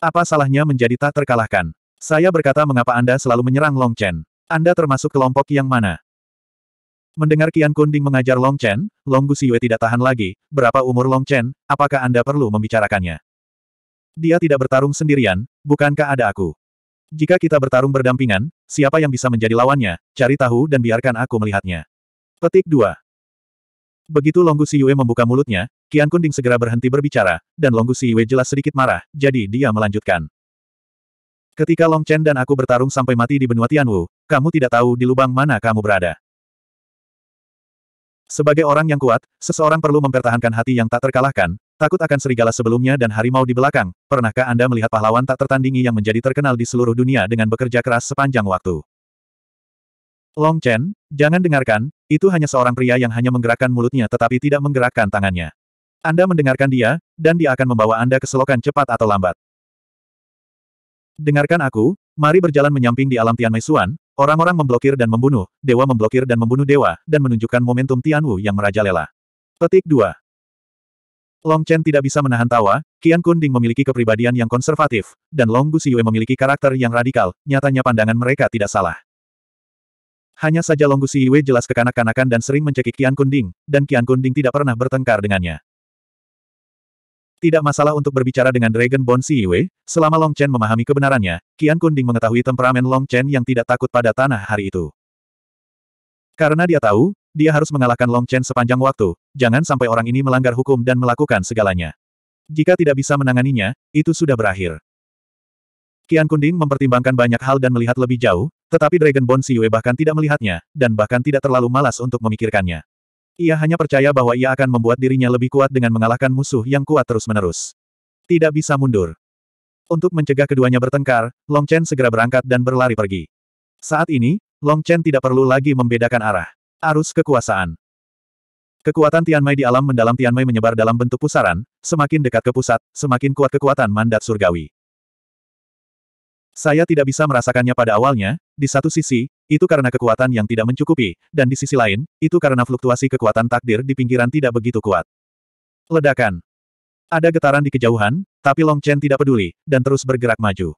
Apa salahnya menjadi tak terkalahkan? Saya berkata mengapa Anda selalu menyerang Long Chen. Anda termasuk kelompok yang mana? Mendengar Kian Ding mengajar Long Chen, Long Gu Siwe tidak tahan lagi, berapa umur Long Chen, apakah Anda perlu membicarakannya? Dia tidak bertarung sendirian, bukankah ada aku? Jika kita bertarung berdampingan, siapa yang bisa menjadi lawannya, cari tahu dan biarkan aku melihatnya. Petik 2. Begitu Longgu Siyue membuka mulutnya, Qian Kunding segera berhenti berbicara, dan Longgu Siyue jelas sedikit marah, jadi dia melanjutkan. Ketika Long Chen dan aku bertarung sampai mati di benua Tianwu, kamu tidak tahu di lubang mana kamu berada. Sebagai orang yang kuat, seseorang perlu mempertahankan hati yang tak terkalahkan, takut akan serigala sebelumnya dan harimau di belakang. Pernahkah Anda melihat pahlawan tak tertandingi yang menjadi terkenal di seluruh dunia dengan bekerja keras sepanjang waktu? Long Chen, jangan dengarkan, itu hanya seorang pria yang hanya menggerakkan mulutnya tetapi tidak menggerakkan tangannya. Anda mendengarkan dia, dan dia akan membawa Anda ke selokan cepat atau lambat. Dengarkan aku, mari berjalan menyamping di alam Tian Meisuan, orang-orang memblokir dan membunuh, dewa memblokir dan membunuh dewa, dan menunjukkan momentum Tian Wu yang merajalela. Petik 2. Long Chen tidak bisa menahan tawa, Qian Kunding memiliki kepribadian yang konservatif, dan Long Gu Guxiyue memiliki karakter yang radikal, nyatanya pandangan mereka tidak salah. Hanya saja Longgu Siwe jelas kekanak-kanakan dan sering mencekik Kian Kunding, dan Kian Kunding tidak pernah bertengkar dengannya. Tidak masalah untuk berbicara dengan Dragon Si Siwe, selama Long Chen memahami kebenarannya, Kian Kunding mengetahui temperamen Long Chen yang tidak takut pada tanah hari itu. Karena dia tahu, dia harus mengalahkan Long Chen sepanjang waktu, jangan sampai orang ini melanggar hukum dan melakukan segalanya. Jika tidak bisa menanganinya, itu sudah berakhir. Kian Kunding mempertimbangkan banyak hal dan melihat lebih jauh, tetapi Dragon Bone Siyue bahkan tidak melihatnya, dan bahkan tidak terlalu malas untuk memikirkannya. Ia hanya percaya bahwa ia akan membuat dirinya lebih kuat dengan mengalahkan musuh yang kuat terus-menerus. Tidak bisa mundur. Untuk mencegah keduanya bertengkar, Long Chen segera berangkat dan berlari pergi. Saat ini, Long Chen tidak perlu lagi membedakan arah. Arus kekuasaan. Kekuatan Tianmai di alam mendalam Tianmai menyebar dalam bentuk pusaran, semakin dekat ke pusat, semakin kuat kekuatan mandat surgawi. Saya tidak bisa merasakannya pada awalnya, di satu sisi, itu karena kekuatan yang tidak mencukupi, dan di sisi lain, itu karena fluktuasi kekuatan takdir di pinggiran tidak begitu kuat. Ledakan. Ada getaran di kejauhan, tapi Long Chen tidak peduli, dan terus bergerak maju.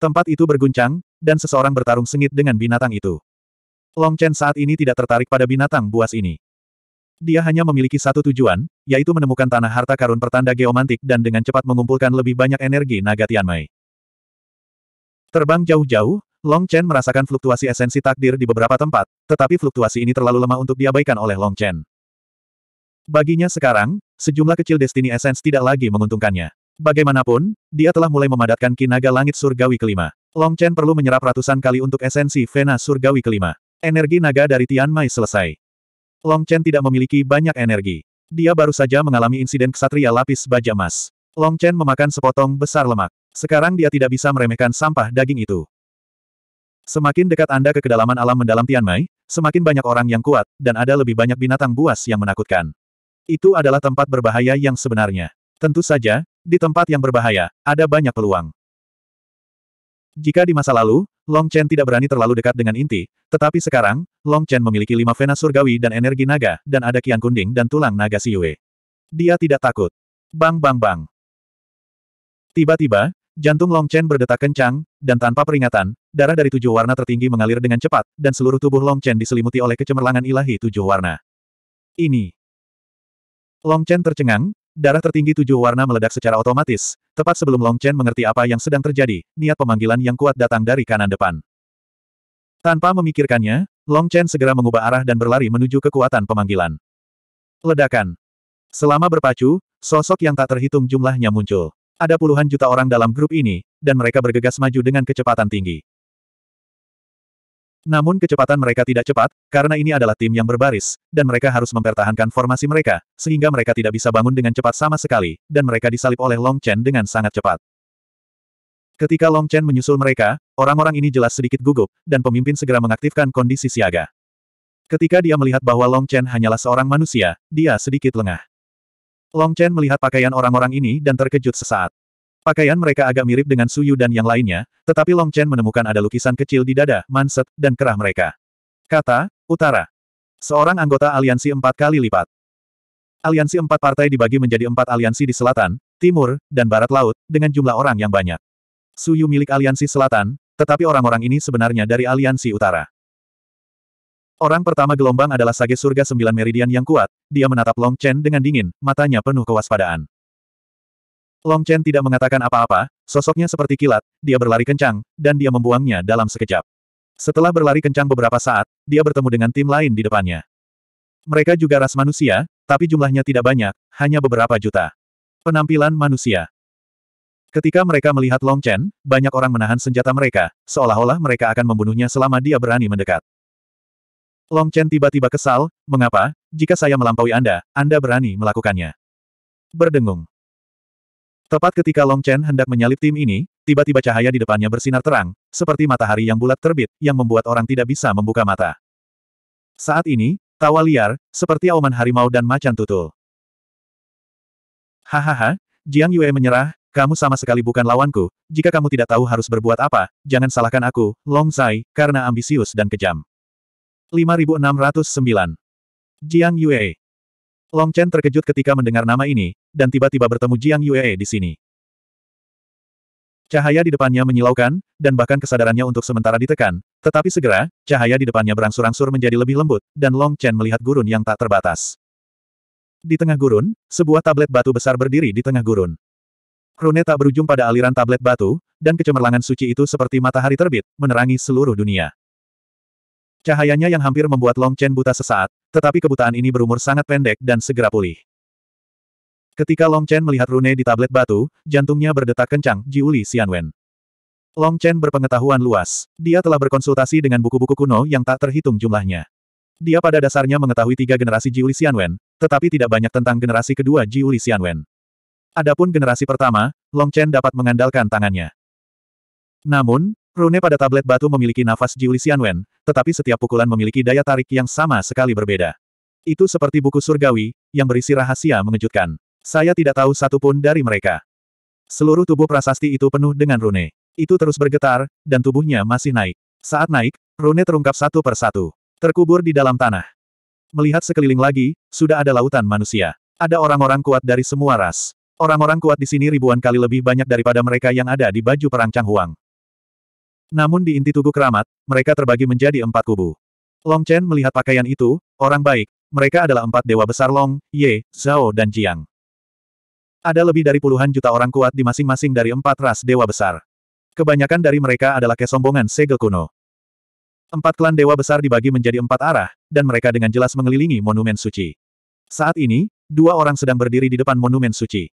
Tempat itu berguncang, dan seseorang bertarung sengit dengan binatang itu. Long Chen saat ini tidak tertarik pada binatang buas ini. Dia hanya memiliki satu tujuan, yaitu menemukan tanah harta karun pertanda geomantik dan dengan cepat mengumpulkan lebih banyak energi naga Tianmei. Terbang jauh-jauh, Long Chen merasakan fluktuasi esensi takdir di beberapa tempat, tetapi fluktuasi ini terlalu lemah untuk diabaikan oleh Long Chen. Baginya sekarang, sejumlah kecil destiny essence tidak lagi menguntungkannya. Bagaimanapun, dia telah mulai memadatkan kinaga langit surgawi kelima. Long Chen perlu menyerap ratusan kali untuk esensi Vena surgawi kelima. Energi naga dari Tian Mai selesai. Long Chen tidak memiliki banyak energi. Dia baru saja mengalami insiden kesatria lapis baja emas. Long Chen memakan sepotong besar lemak. Sekarang dia tidak bisa meremehkan sampah daging itu. Semakin dekat Anda ke kedalaman alam mendalam Tianmai, semakin banyak orang yang kuat, dan ada lebih banyak binatang buas yang menakutkan. Itu adalah tempat berbahaya yang sebenarnya. Tentu saja, di tempat yang berbahaya, ada banyak peluang. Jika di masa lalu, Long Chen tidak berani terlalu dekat dengan inti, tetapi sekarang, Long Chen memiliki lima vena surgawi dan energi naga, dan ada kian kunding dan tulang naga siwe. Dia tidak takut. Bang bang bang. Tiba-tiba, Jantung Long Chen berdetak kencang, dan tanpa peringatan, darah dari tujuh warna tertinggi mengalir dengan cepat, dan seluruh tubuh Long Chen diselimuti oleh kecemerlangan ilahi tujuh warna. Ini. Long Chen tercengang, darah tertinggi tujuh warna meledak secara otomatis, tepat sebelum Long Chen mengerti apa yang sedang terjadi, niat pemanggilan yang kuat datang dari kanan depan. Tanpa memikirkannya, Long Chen segera mengubah arah dan berlari menuju kekuatan pemanggilan. Ledakan. Selama berpacu, sosok yang tak terhitung jumlahnya muncul. Ada puluhan juta orang dalam grup ini, dan mereka bergegas maju dengan kecepatan tinggi. Namun kecepatan mereka tidak cepat, karena ini adalah tim yang berbaris, dan mereka harus mempertahankan formasi mereka, sehingga mereka tidak bisa bangun dengan cepat sama sekali, dan mereka disalip oleh Long Chen dengan sangat cepat. Ketika Long Chen menyusul mereka, orang-orang ini jelas sedikit gugup, dan pemimpin segera mengaktifkan kondisi siaga. Ketika dia melihat bahwa Long Chen hanyalah seorang manusia, dia sedikit lengah. Long Chen melihat pakaian orang-orang ini dan terkejut sesaat. Pakaian mereka agak mirip dengan Suyu dan yang lainnya, tetapi Long Chen menemukan ada lukisan kecil di dada, manset, dan kerah mereka. Kata, Utara. Seorang anggota aliansi empat kali lipat. Aliansi empat partai dibagi menjadi empat aliansi di selatan, timur, dan barat laut, dengan jumlah orang yang banyak. Suyu milik aliansi selatan, tetapi orang-orang ini sebenarnya dari aliansi utara. Orang pertama gelombang adalah sage surga sembilan meridian yang kuat, dia menatap Long Chen dengan dingin, matanya penuh kewaspadaan. Long Chen tidak mengatakan apa-apa, sosoknya seperti kilat, dia berlari kencang, dan dia membuangnya dalam sekejap. Setelah berlari kencang beberapa saat, dia bertemu dengan tim lain di depannya. Mereka juga ras manusia, tapi jumlahnya tidak banyak, hanya beberapa juta. Penampilan manusia. Ketika mereka melihat Long Chen, banyak orang menahan senjata mereka, seolah-olah mereka akan membunuhnya selama dia berani mendekat. Long Chen tiba-tiba kesal, mengapa, jika saya melampaui Anda, Anda berani melakukannya. Berdengung. Tepat ketika Long Chen hendak menyalip tim ini, tiba-tiba cahaya di depannya bersinar terang, seperti matahari yang bulat terbit, yang membuat orang tidak bisa membuka mata. Saat ini, tawa liar, seperti auman harimau dan macan tutul. Hahaha, Jiang Yue menyerah, kamu sama sekali bukan lawanku, jika kamu tidak tahu harus berbuat apa, jangan salahkan aku, Long Sai, karena ambisius dan kejam. 5609. Jiang Yue. Long Chen terkejut ketika mendengar nama ini, dan tiba-tiba bertemu Jiang Yue di sini. Cahaya di depannya menyilaukan, dan bahkan kesadarannya untuk sementara ditekan, tetapi segera, cahaya di depannya berangsur-angsur menjadi lebih lembut, dan Long Chen melihat gurun yang tak terbatas. Di tengah gurun, sebuah tablet batu besar berdiri di tengah gurun. Rune tak berujung pada aliran tablet batu, dan kecemerlangan suci itu seperti matahari terbit, menerangi seluruh dunia. Cahayanya yang hampir membuat Long Chen buta sesaat, tetapi kebutaan ini berumur sangat pendek dan segera pulih. Ketika Long Chen melihat rune di tablet batu, jantungnya berdetak kencang, Jiuli Xianwen. Long Chen berpengetahuan luas. Dia telah berkonsultasi dengan buku-buku kuno yang tak terhitung jumlahnya. Dia pada dasarnya mengetahui tiga generasi Jiuli Xianwen, tetapi tidak banyak tentang generasi kedua Jiuli Xianwen. Adapun generasi pertama, Long Chen dapat mengandalkan tangannya. Namun, rune pada tablet batu memiliki nafas Jiuli Xianwen, tetapi setiap pukulan memiliki daya tarik yang sama sekali berbeda. Itu seperti buku surgawi, yang berisi rahasia mengejutkan. Saya tidak tahu satu pun dari mereka. Seluruh tubuh prasasti itu penuh dengan rune. Itu terus bergetar, dan tubuhnya masih naik. Saat naik, rune terungkap satu per satu. Terkubur di dalam tanah. Melihat sekeliling lagi, sudah ada lautan manusia. Ada orang-orang kuat dari semua ras. Orang-orang kuat di sini ribuan kali lebih banyak daripada mereka yang ada di baju perang Chang Huang. Namun di inti tubuh keramat, mereka terbagi menjadi empat kubu. Long Chen melihat pakaian itu, orang baik, mereka adalah empat dewa besar Long, Ye, Zhao dan Jiang. Ada lebih dari puluhan juta orang kuat di masing-masing dari empat ras dewa besar. Kebanyakan dari mereka adalah kesombongan segel kuno. Empat klan dewa besar dibagi menjadi empat arah, dan mereka dengan jelas mengelilingi monumen suci. Saat ini, dua orang sedang berdiri di depan monumen suci.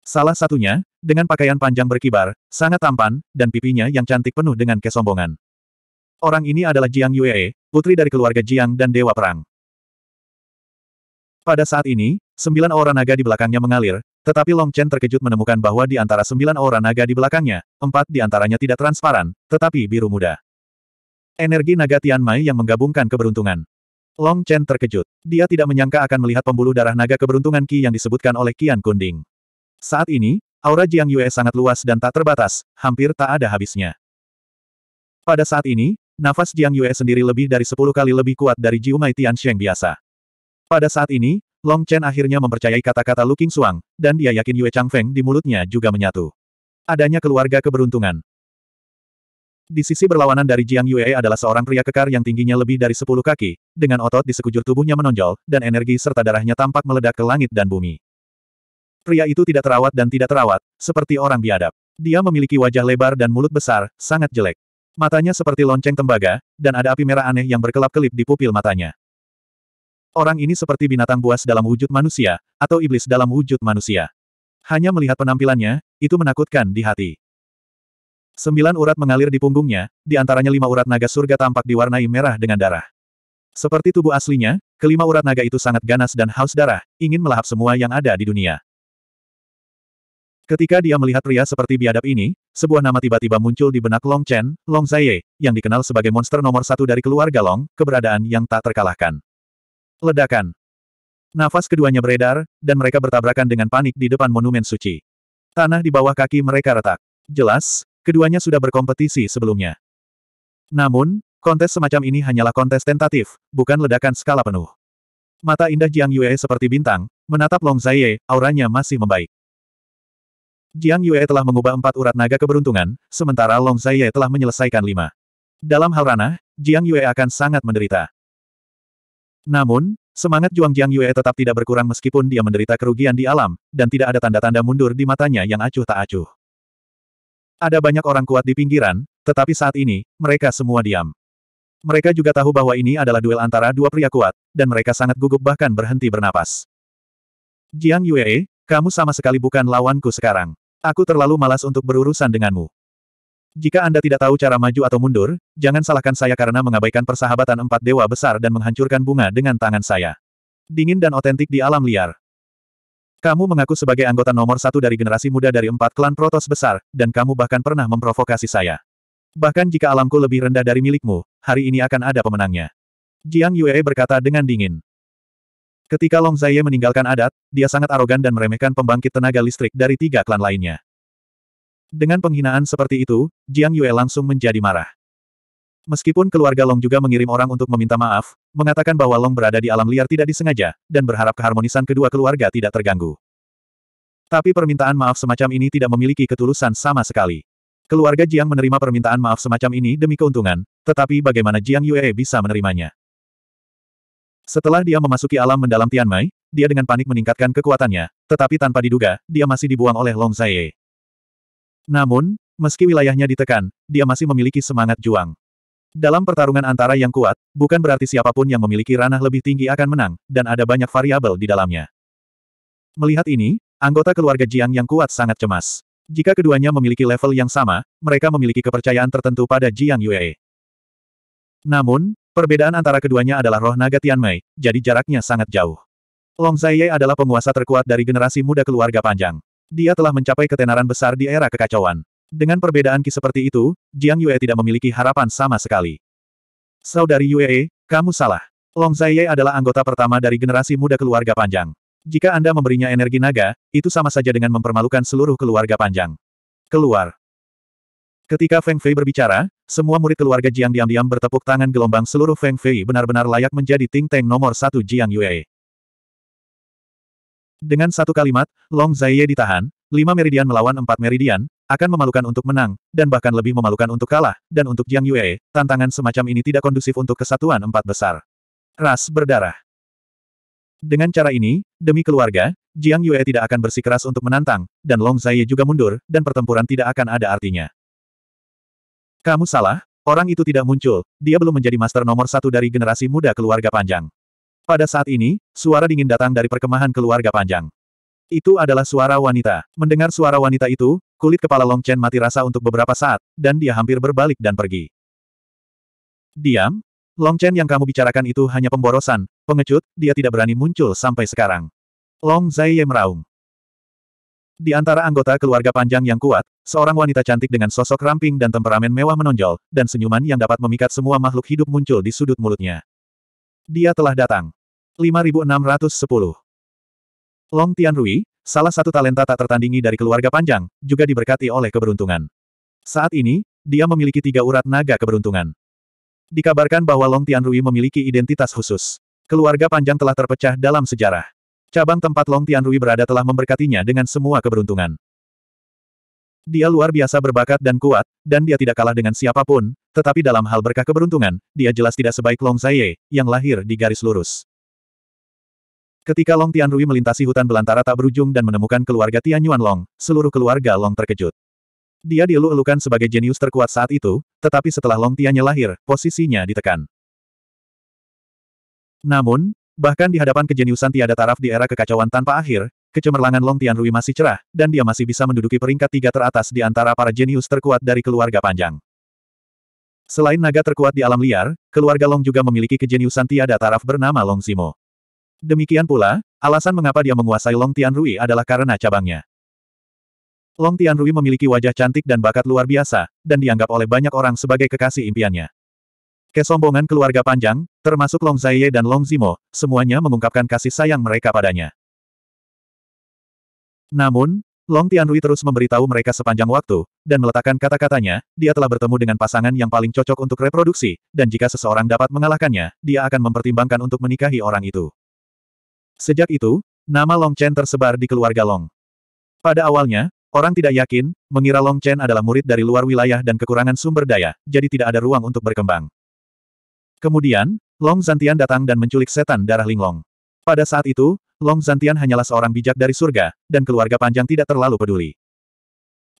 Salah satunya, dengan pakaian panjang berkibar, sangat tampan, dan pipinya yang cantik penuh dengan kesombongan. Orang ini adalah Jiang Yue, putri dari keluarga Jiang dan Dewa Perang. Pada saat ini, sembilan orang naga di belakangnya mengalir, tetapi Long Chen terkejut menemukan bahwa di antara sembilan orang naga di belakangnya, empat di antaranya tidak transparan, tetapi biru muda. Energi naga Tian Mai yang menggabungkan keberuntungan. Long Chen terkejut. Dia tidak menyangka akan melihat pembuluh darah naga keberuntungan Qi yang disebutkan oleh Qian Kunding. Saat ini, aura Jiang Yue sangat luas dan tak terbatas, hampir tak ada habisnya. Pada saat ini, nafas Jiang Yue sendiri lebih dari sepuluh kali lebih kuat dari Jiu Mai Tian Sheng biasa. Pada saat ini, Long Chen akhirnya mempercayai kata-kata Lu King Suang, dan dia yakin Yue Changfeng di mulutnya juga menyatu. Adanya keluarga keberuntungan. Di sisi berlawanan dari Jiang Yue adalah seorang pria kekar yang tingginya lebih dari 10 kaki, dengan otot di sekujur tubuhnya menonjol, dan energi serta darahnya tampak meledak ke langit dan bumi. Pria itu tidak terawat dan tidak terawat, seperti orang biadab. Dia memiliki wajah lebar dan mulut besar, sangat jelek. Matanya seperti lonceng tembaga, dan ada api merah aneh yang berkelap-kelip di pupil matanya. Orang ini seperti binatang buas dalam wujud manusia, atau iblis dalam wujud manusia. Hanya melihat penampilannya, itu menakutkan di hati. Sembilan urat mengalir di punggungnya, di antaranya lima urat naga surga tampak diwarnai merah dengan darah. Seperti tubuh aslinya, kelima urat naga itu sangat ganas dan haus darah, ingin melahap semua yang ada di dunia. Ketika dia melihat pria seperti biadab ini, sebuah nama tiba-tiba muncul di benak Long Chen, Long Zaiye, yang dikenal sebagai monster nomor satu dari keluarga Long, keberadaan yang tak terkalahkan. Ledakan. Nafas keduanya beredar, dan mereka bertabrakan dengan panik di depan monumen suci. Tanah di bawah kaki mereka retak. Jelas, keduanya sudah berkompetisi sebelumnya. Namun, kontes semacam ini hanyalah kontes tentatif, bukan ledakan skala penuh. Mata indah Jiang Yue seperti bintang, menatap Long Zaiye, auranya masih membaik. Jiang Yue telah mengubah empat urat naga keberuntungan, sementara Long Zaiye telah menyelesaikan lima. Dalam hal ranah, Jiang Yue akan sangat menderita. Namun, semangat juang Jiang Yue tetap tidak berkurang meskipun dia menderita kerugian di alam, dan tidak ada tanda-tanda mundur di matanya yang acuh tak acuh. Ada banyak orang kuat di pinggiran, tetapi saat ini, mereka semua diam. Mereka juga tahu bahwa ini adalah duel antara dua pria kuat, dan mereka sangat gugup bahkan berhenti bernapas. Jiang Yue, kamu sama sekali bukan lawanku sekarang. Aku terlalu malas untuk berurusan denganmu. Jika Anda tidak tahu cara maju atau mundur, jangan salahkan saya karena mengabaikan persahabatan empat dewa besar dan menghancurkan bunga dengan tangan saya. Dingin dan otentik di alam liar. Kamu mengaku sebagai anggota nomor satu dari generasi muda dari empat klan protos besar, dan kamu bahkan pernah memprovokasi saya. Bahkan jika alamku lebih rendah dari milikmu, hari ini akan ada pemenangnya. Jiang Yue berkata dengan dingin. Ketika Long Zaiye meninggalkan adat, dia sangat arogan dan meremehkan pembangkit tenaga listrik dari tiga klan lainnya. Dengan penghinaan seperti itu, Jiang Yue langsung menjadi marah. Meskipun keluarga Long juga mengirim orang untuk meminta maaf, mengatakan bahwa Long berada di alam liar tidak disengaja, dan berharap keharmonisan kedua keluarga tidak terganggu. Tapi permintaan maaf semacam ini tidak memiliki ketulusan sama sekali. Keluarga Jiang menerima permintaan maaf semacam ini demi keuntungan, tetapi bagaimana Jiang Yue bisa menerimanya? Setelah dia memasuki alam mendalam Tianmai, dia dengan panik meningkatkan kekuatannya, tetapi tanpa diduga, dia masih dibuang oleh Long Zaye. Namun, meski wilayahnya ditekan, dia masih memiliki semangat juang. Dalam pertarungan antara yang kuat, bukan berarti siapapun yang memiliki ranah lebih tinggi akan menang, dan ada banyak variabel di dalamnya. Melihat ini, anggota keluarga Jiang yang kuat sangat cemas. Jika keduanya memiliki level yang sama, mereka memiliki kepercayaan tertentu pada Jiang Yue. Namun, Perbedaan antara keduanya adalah roh naga Tianmei, jadi jaraknya sangat jauh. Long Zaiye adalah penguasa terkuat dari generasi muda keluarga panjang. Dia telah mencapai ketenaran besar di era kekacauan. Dengan perbedaan ki seperti itu, Jiang Yue tidak memiliki harapan sama sekali. Saudari Yue, kamu salah. Long Zaiye adalah anggota pertama dari generasi muda keluarga panjang. Jika Anda memberinya energi naga, itu sama saja dengan mempermalukan seluruh keluarga panjang. Keluar. Ketika Feng Fei berbicara, semua murid keluarga Jiang diam-diam bertepuk tangan gelombang seluruh Feng Fei benar-benar layak menjadi Ting Teng nomor satu Jiang Yue. Dengan satu kalimat, Long Zaiye ditahan, lima meridian melawan empat meridian, akan memalukan untuk menang, dan bahkan lebih memalukan untuk kalah, dan untuk Jiang Yue, tantangan semacam ini tidak kondusif untuk kesatuan empat besar. Ras berdarah. Dengan cara ini, demi keluarga, Jiang Yue tidak akan bersikeras untuk menantang, dan Long Zaiye juga mundur, dan pertempuran tidak akan ada artinya. Kamu salah, orang itu tidak muncul, dia belum menjadi master nomor satu dari generasi muda keluarga panjang. Pada saat ini, suara dingin datang dari perkemahan keluarga panjang. Itu adalah suara wanita. Mendengar suara wanita itu, kulit kepala Long Chen mati rasa untuk beberapa saat, dan dia hampir berbalik dan pergi. Diam, Long Chen yang kamu bicarakan itu hanya pemborosan, pengecut, dia tidak berani muncul sampai sekarang. Long Zaiye meraung. Di antara anggota keluarga panjang yang kuat, seorang wanita cantik dengan sosok ramping dan temperamen mewah menonjol, dan senyuman yang dapat memikat semua makhluk hidup muncul di sudut mulutnya. Dia telah datang. 5610. Long Tianrui, salah satu talenta tak tertandingi dari keluarga panjang, juga diberkati oleh keberuntungan. Saat ini, dia memiliki tiga urat naga keberuntungan. Dikabarkan bahwa Long Tianrui memiliki identitas khusus. Keluarga panjang telah terpecah dalam sejarah. Cabang tempat Long Tianrui berada telah memberkatinya dengan semua keberuntungan. Dia luar biasa berbakat dan kuat, dan dia tidak kalah dengan siapapun, tetapi dalam hal berkah keberuntungan, dia jelas tidak sebaik Long Zaye, yang lahir di garis lurus. Ketika Long Tianrui melintasi hutan belantara tak berujung dan menemukan keluarga Tianyuan Long, seluruh keluarga Long terkejut. Dia dielu-elukan sebagai jenius terkuat saat itu, tetapi setelah Long Tianya lahir, posisinya ditekan. Namun, Bahkan di hadapan kejeniusan tiada taraf di era kekacauan tanpa akhir, kecemerlangan Long Tianrui masih cerah, dan dia masih bisa menduduki peringkat tiga teratas di antara para jenius terkuat dari keluarga panjang. Selain naga terkuat di alam liar, keluarga Long juga memiliki kejeniusan tiada taraf bernama Long Simo. Demikian pula, alasan mengapa dia menguasai Long Tianrui adalah karena cabangnya. Long Tianrui memiliki wajah cantik dan bakat luar biasa, dan dianggap oleh banyak orang sebagai kekasih impiannya. Kesombongan keluarga panjang, termasuk Long Zaiye dan Long Zimo, semuanya mengungkapkan kasih sayang mereka padanya. Namun, Long Tianrui terus memberitahu mereka sepanjang waktu, dan meletakkan kata-katanya, dia telah bertemu dengan pasangan yang paling cocok untuk reproduksi, dan jika seseorang dapat mengalahkannya, dia akan mempertimbangkan untuk menikahi orang itu. Sejak itu, nama Long Chen tersebar di keluarga Long. Pada awalnya, Orang tidak yakin, mengira Long Chen adalah murid dari luar wilayah dan kekurangan sumber daya, jadi tidak ada ruang untuk berkembang. Kemudian, Long Zantian datang dan menculik setan darah Linglong. Pada saat itu, Long Zantian hanyalah seorang bijak dari surga, dan keluarga panjang tidak terlalu peduli.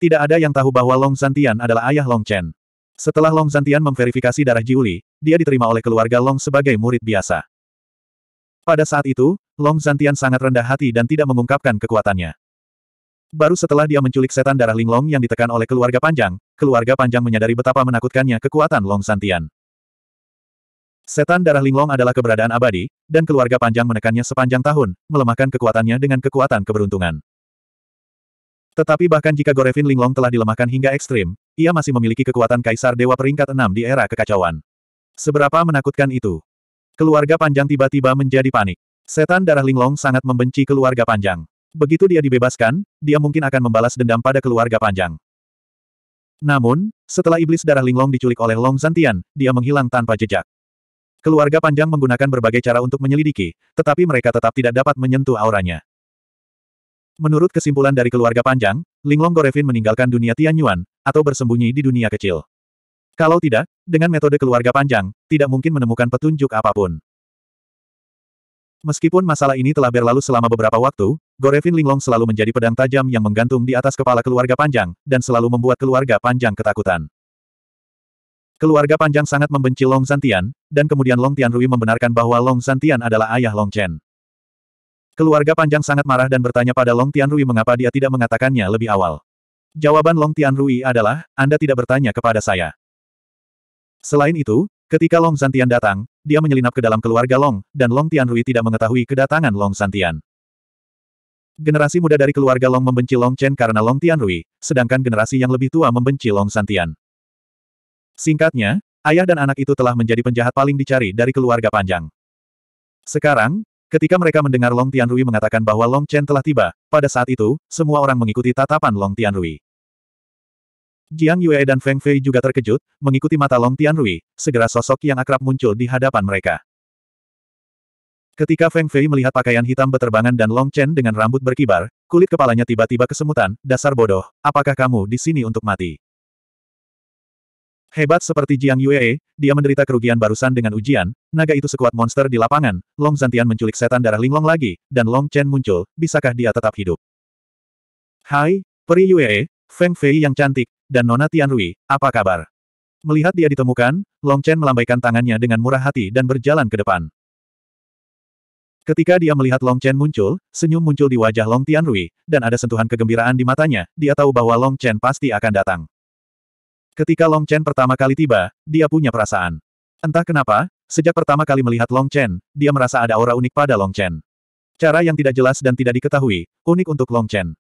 Tidak ada yang tahu bahwa Long Zantian adalah ayah Long Chen. Setelah Long Zantian memverifikasi darah Jiuli, dia diterima oleh keluarga Long sebagai murid biasa. Pada saat itu, Long Zantian sangat rendah hati dan tidak mengungkapkan kekuatannya. Baru setelah dia menculik setan darah Linglong yang ditekan oleh keluarga panjang, keluarga panjang menyadari betapa menakutkannya kekuatan Long Zantian. Setan darah linglong adalah keberadaan abadi, dan keluarga panjang menekannya sepanjang tahun, melemahkan kekuatannya dengan kekuatan keberuntungan. Tetapi bahkan jika Gorevin linglong telah dilemahkan hingga ekstrim, ia masih memiliki kekuatan kaisar dewa peringkat enam di era kekacauan. Seberapa menakutkan itu? Keluarga panjang tiba-tiba menjadi panik. Setan darah linglong sangat membenci keluarga panjang. Begitu dia dibebaskan, dia mungkin akan membalas dendam pada keluarga panjang. Namun, setelah iblis darah linglong diculik oleh Long Zantian, dia menghilang tanpa jejak. Keluarga Panjang menggunakan berbagai cara untuk menyelidiki, tetapi mereka tetap tidak dapat menyentuh auranya. Menurut kesimpulan dari keluarga Panjang, Linglong Gorevin meninggalkan dunia Tianyuan, atau bersembunyi di dunia kecil. Kalau tidak, dengan metode keluarga Panjang, tidak mungkin menemukan petunjuk apapun. Meskipun masalah ini telah berlalu selama beberapa waktu, Gorevin Linglong selalu menjadi pedang tajam yang menggantung di atas kepala keluarga Panjang, dan selalu membuat keluarga Panjang ketakutan. Keluarga panjang sangat membenci Long Santian, dan kemudian Long Tian Rui membenarkan bahwa Long Santian adalah ayah Long Chen. Keluarga panjang sangat marah dan bertanya pada Long Tian Rui mengapa dia tidak mengatakannya lebih awal. Jawaban Long Tian Rui adalah, Anda tidak bertanya kepada saya. Selain itu, ketika Long Santian datang, dia menyelinap ke dalam keluarga Long, dan Long Tian Rui tidak mengetahui kedatangan Long Santian. Generasi muda dari keluarga Long membenci Long Chen karena Long Tian Rui, sedangkan generasi yang lebih tua membenci Long Santian. Singkatnya, ayah dan anak itu telah menjadi penjahat paling dicari dari keluarga panjang. Sekarang, ketika mereka mendengar Long Tianrui mengatakan bahwa Long Chen telah tiba, pada saat itu, semua orang mengikuti tatapan Long Tianrui. Jiang Yue dan Feng Fei juga terkejut, mengikuti mata Long Tianrui, segera sosok yang akrab muncul di hadapan mereka. Ketika Feng Fei melihat pakaian hitam beterbangan dan Long Chen dengan rambut berkibar, kulit kepalanya tiba-tiba kesemutan, dasar bodoh, apakah kamu di sini untuk mati? Hebat seperti Jiang Yue, dia menderita kerugian barusan dengan ujian, naga itu sekuat monster di lapangan, Long Zantian menculik setan darah Linglong lagi, dan Long Chen muncul, bisakah dia tetap hidup? Hai, Peri Yue, Feng Fei yang cantik, dan Nona Tianrui, apa kabar? Melihat dia ditemukan, Long Chen melambaikan tangannya dengan murah hati dan berjalan ke depan. Ketika dia melihat Long Chen muncul, senyum muncul di wajah Long Tianrui, dan ada sentuhan kegembiraan di matanya, dia tahu bahwa Long Chen pasti akan datang. Ketika Long Chen pertama kali tiba, dia punya perasaan. Entah kenapa, sejak pertama kali melihat Long Chen, dia merasa ada aura unik pada Long Chen. Cara yang tidak jelas dan tidak diketahui, unik untuk Long Chen.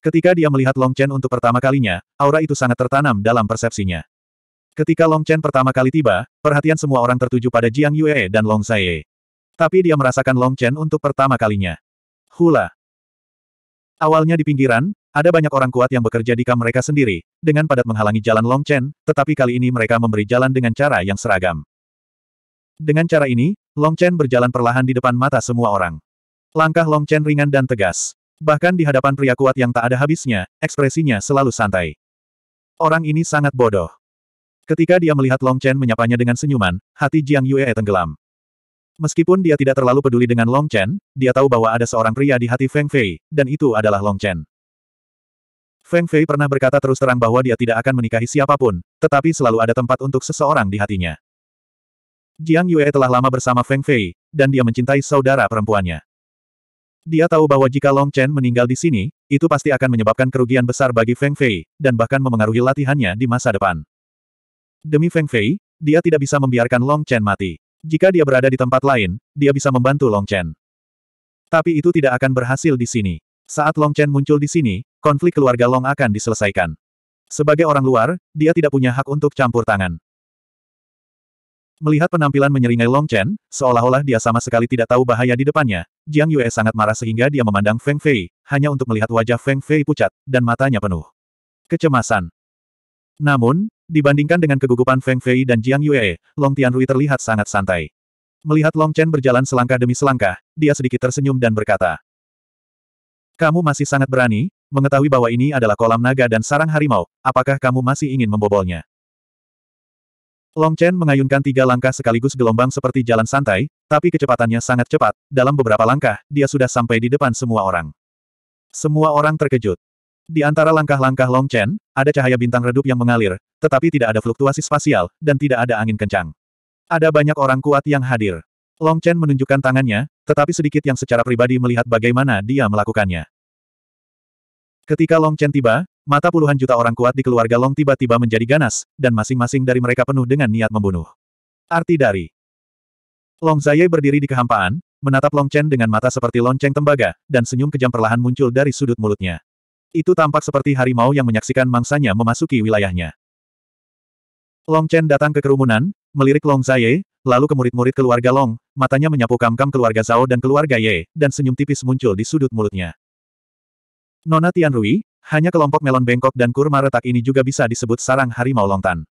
Ketika dia melihat Long Chen untuk pertama kalinya, aura itu sangat tertanam dalam persepsinya. Ketika Long Chen pertama kali tiba, perhatian semua orang tertuju pada Jiang Yue dan Long Saiye. Tapi dia merasakan Long Chen untuk pertama kalinya. Hula. Awalnya di pinggiran, ada banyak orang kuat yang bekerja di kamar mereka sendiri, dengan padat menghalangi jalan Long Chen, tetapi kali ini mereka memberi jalan dengan cara yang seragam. Dengan cara ini, Long Chen berjalan perlahan di depan mata semua orang. Langkah Long Chen ringan dan tegas. Bahkan di hadapan pria kuat yang tak ada habisnya, ekspresinya selalu santai. Orang ini sangat bodoh. Ketika dia melihat Long Chen menyapanya dengan senyuman, hati Jiang Yue tenggelam. Meskipun dia tidak terlalu peduli dengan Long Chen, dia tahu bahwa ada seorang pria di hati Feng Fei, dan itu adalah Long Chen. Feng Fei pernah berkata terus terang bahwa dia tidak akan menikahi siapapun, tetapi selalu ada tempat untuk seseorang di hatinya. Jiang Yue telah lama bersama Feng Fei, dan dia mencintai saudara perempuannya. Dia tahu bahwa jika Long Chen meninggal di sini, itu pasti akan menyebabkan kerugian besar bagi Feng Fei, dan bahkan memengaruhi latihannya di masa depan. Demi Feng Fei, dia tidak bisa membiarkan Long Chen mati. Jika dia berada di tempat lain, dia bisa membantu Long Chen. Tapi itu tidak akan berhasil di sini. Saat Long Chen muncul di sini, konflik keluarga Long akan diselesaikan. Sebagai orang luar, dia tidak punya hak untuk campur tangan. Melihat penampilan menyeringai Long Chen, seolah-olah dia sama sekali tidak tahu bahaya di depannya, Jiang Yue sangat marah sehingga dia memandang Feng Fei, hanya untuk melihat wajah Feng Fei pucat, dan matanya penuh. Kecemasan. Namun, dibandingkan dengan kegugupan Feng Fei dan Jiang Yue, Long Tianrui terlihat sangat santai. Melihat Long Chen berjalan selangkah demi selangkah, dia sedikit tersenyum dan berkata, kamu masih sangat berani, mengetahui bahwa ini adalah kolam naga dan sarang harimau, apakah kamu masih ingin membobolnya? Long Chen mengayunkan tiga langkah sekaligus gelombang seperti jalan santai, tapi kecepatannya sangat cepat, dalam beberapa langkah, dia sudah sampai di depan semua orang. Semua orang terkejut. Di antara langkah-langkah Long Chen, ada cahaya bintang redup yang mengalir, tetapi tidak ada fluktuasi spasial, dan tidak ada angin kencang. Ada banyak orang kuat yang hadir. Long Chen menunjukkan tangannya, tetapi sedikit yang secara pribadi melihat bagaimana dia melakukannya. Ketika Long Chen tiba, mata puluhan juta orang kuat di keluarga Long tiba-tiba menjadi ganas, dan masing-masing dari mereka penuh dengan niat membunuh. Arti dari Long Zaye berdiri di kehampaan, menatap Long Chen dengan mata seperti lonceng tembaga, dan senyum kejam perlahan muncul dari sudut mulutnya. Itu tampak seperti harimau yang menyaksikan mangsanya memasuki wilayahnya. Long Chen datang ke kerumunan, Melirik Long Zaye, lalu ke murid-murid keluarga Long, matanya menyapu kam-kam keluarga Zhao dan keluarga Ye, dan senyum tipis muncul di sudut mulutnya. Nona Tianrui, hanya kelompok melon bengkok dan kurma retak ini juga bisa disebut sarang harimau longtan.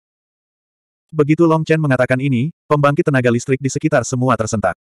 Begitu Long Chen mengatakan ini, pembangkit tenaga listrik di sekitar semua tersentak.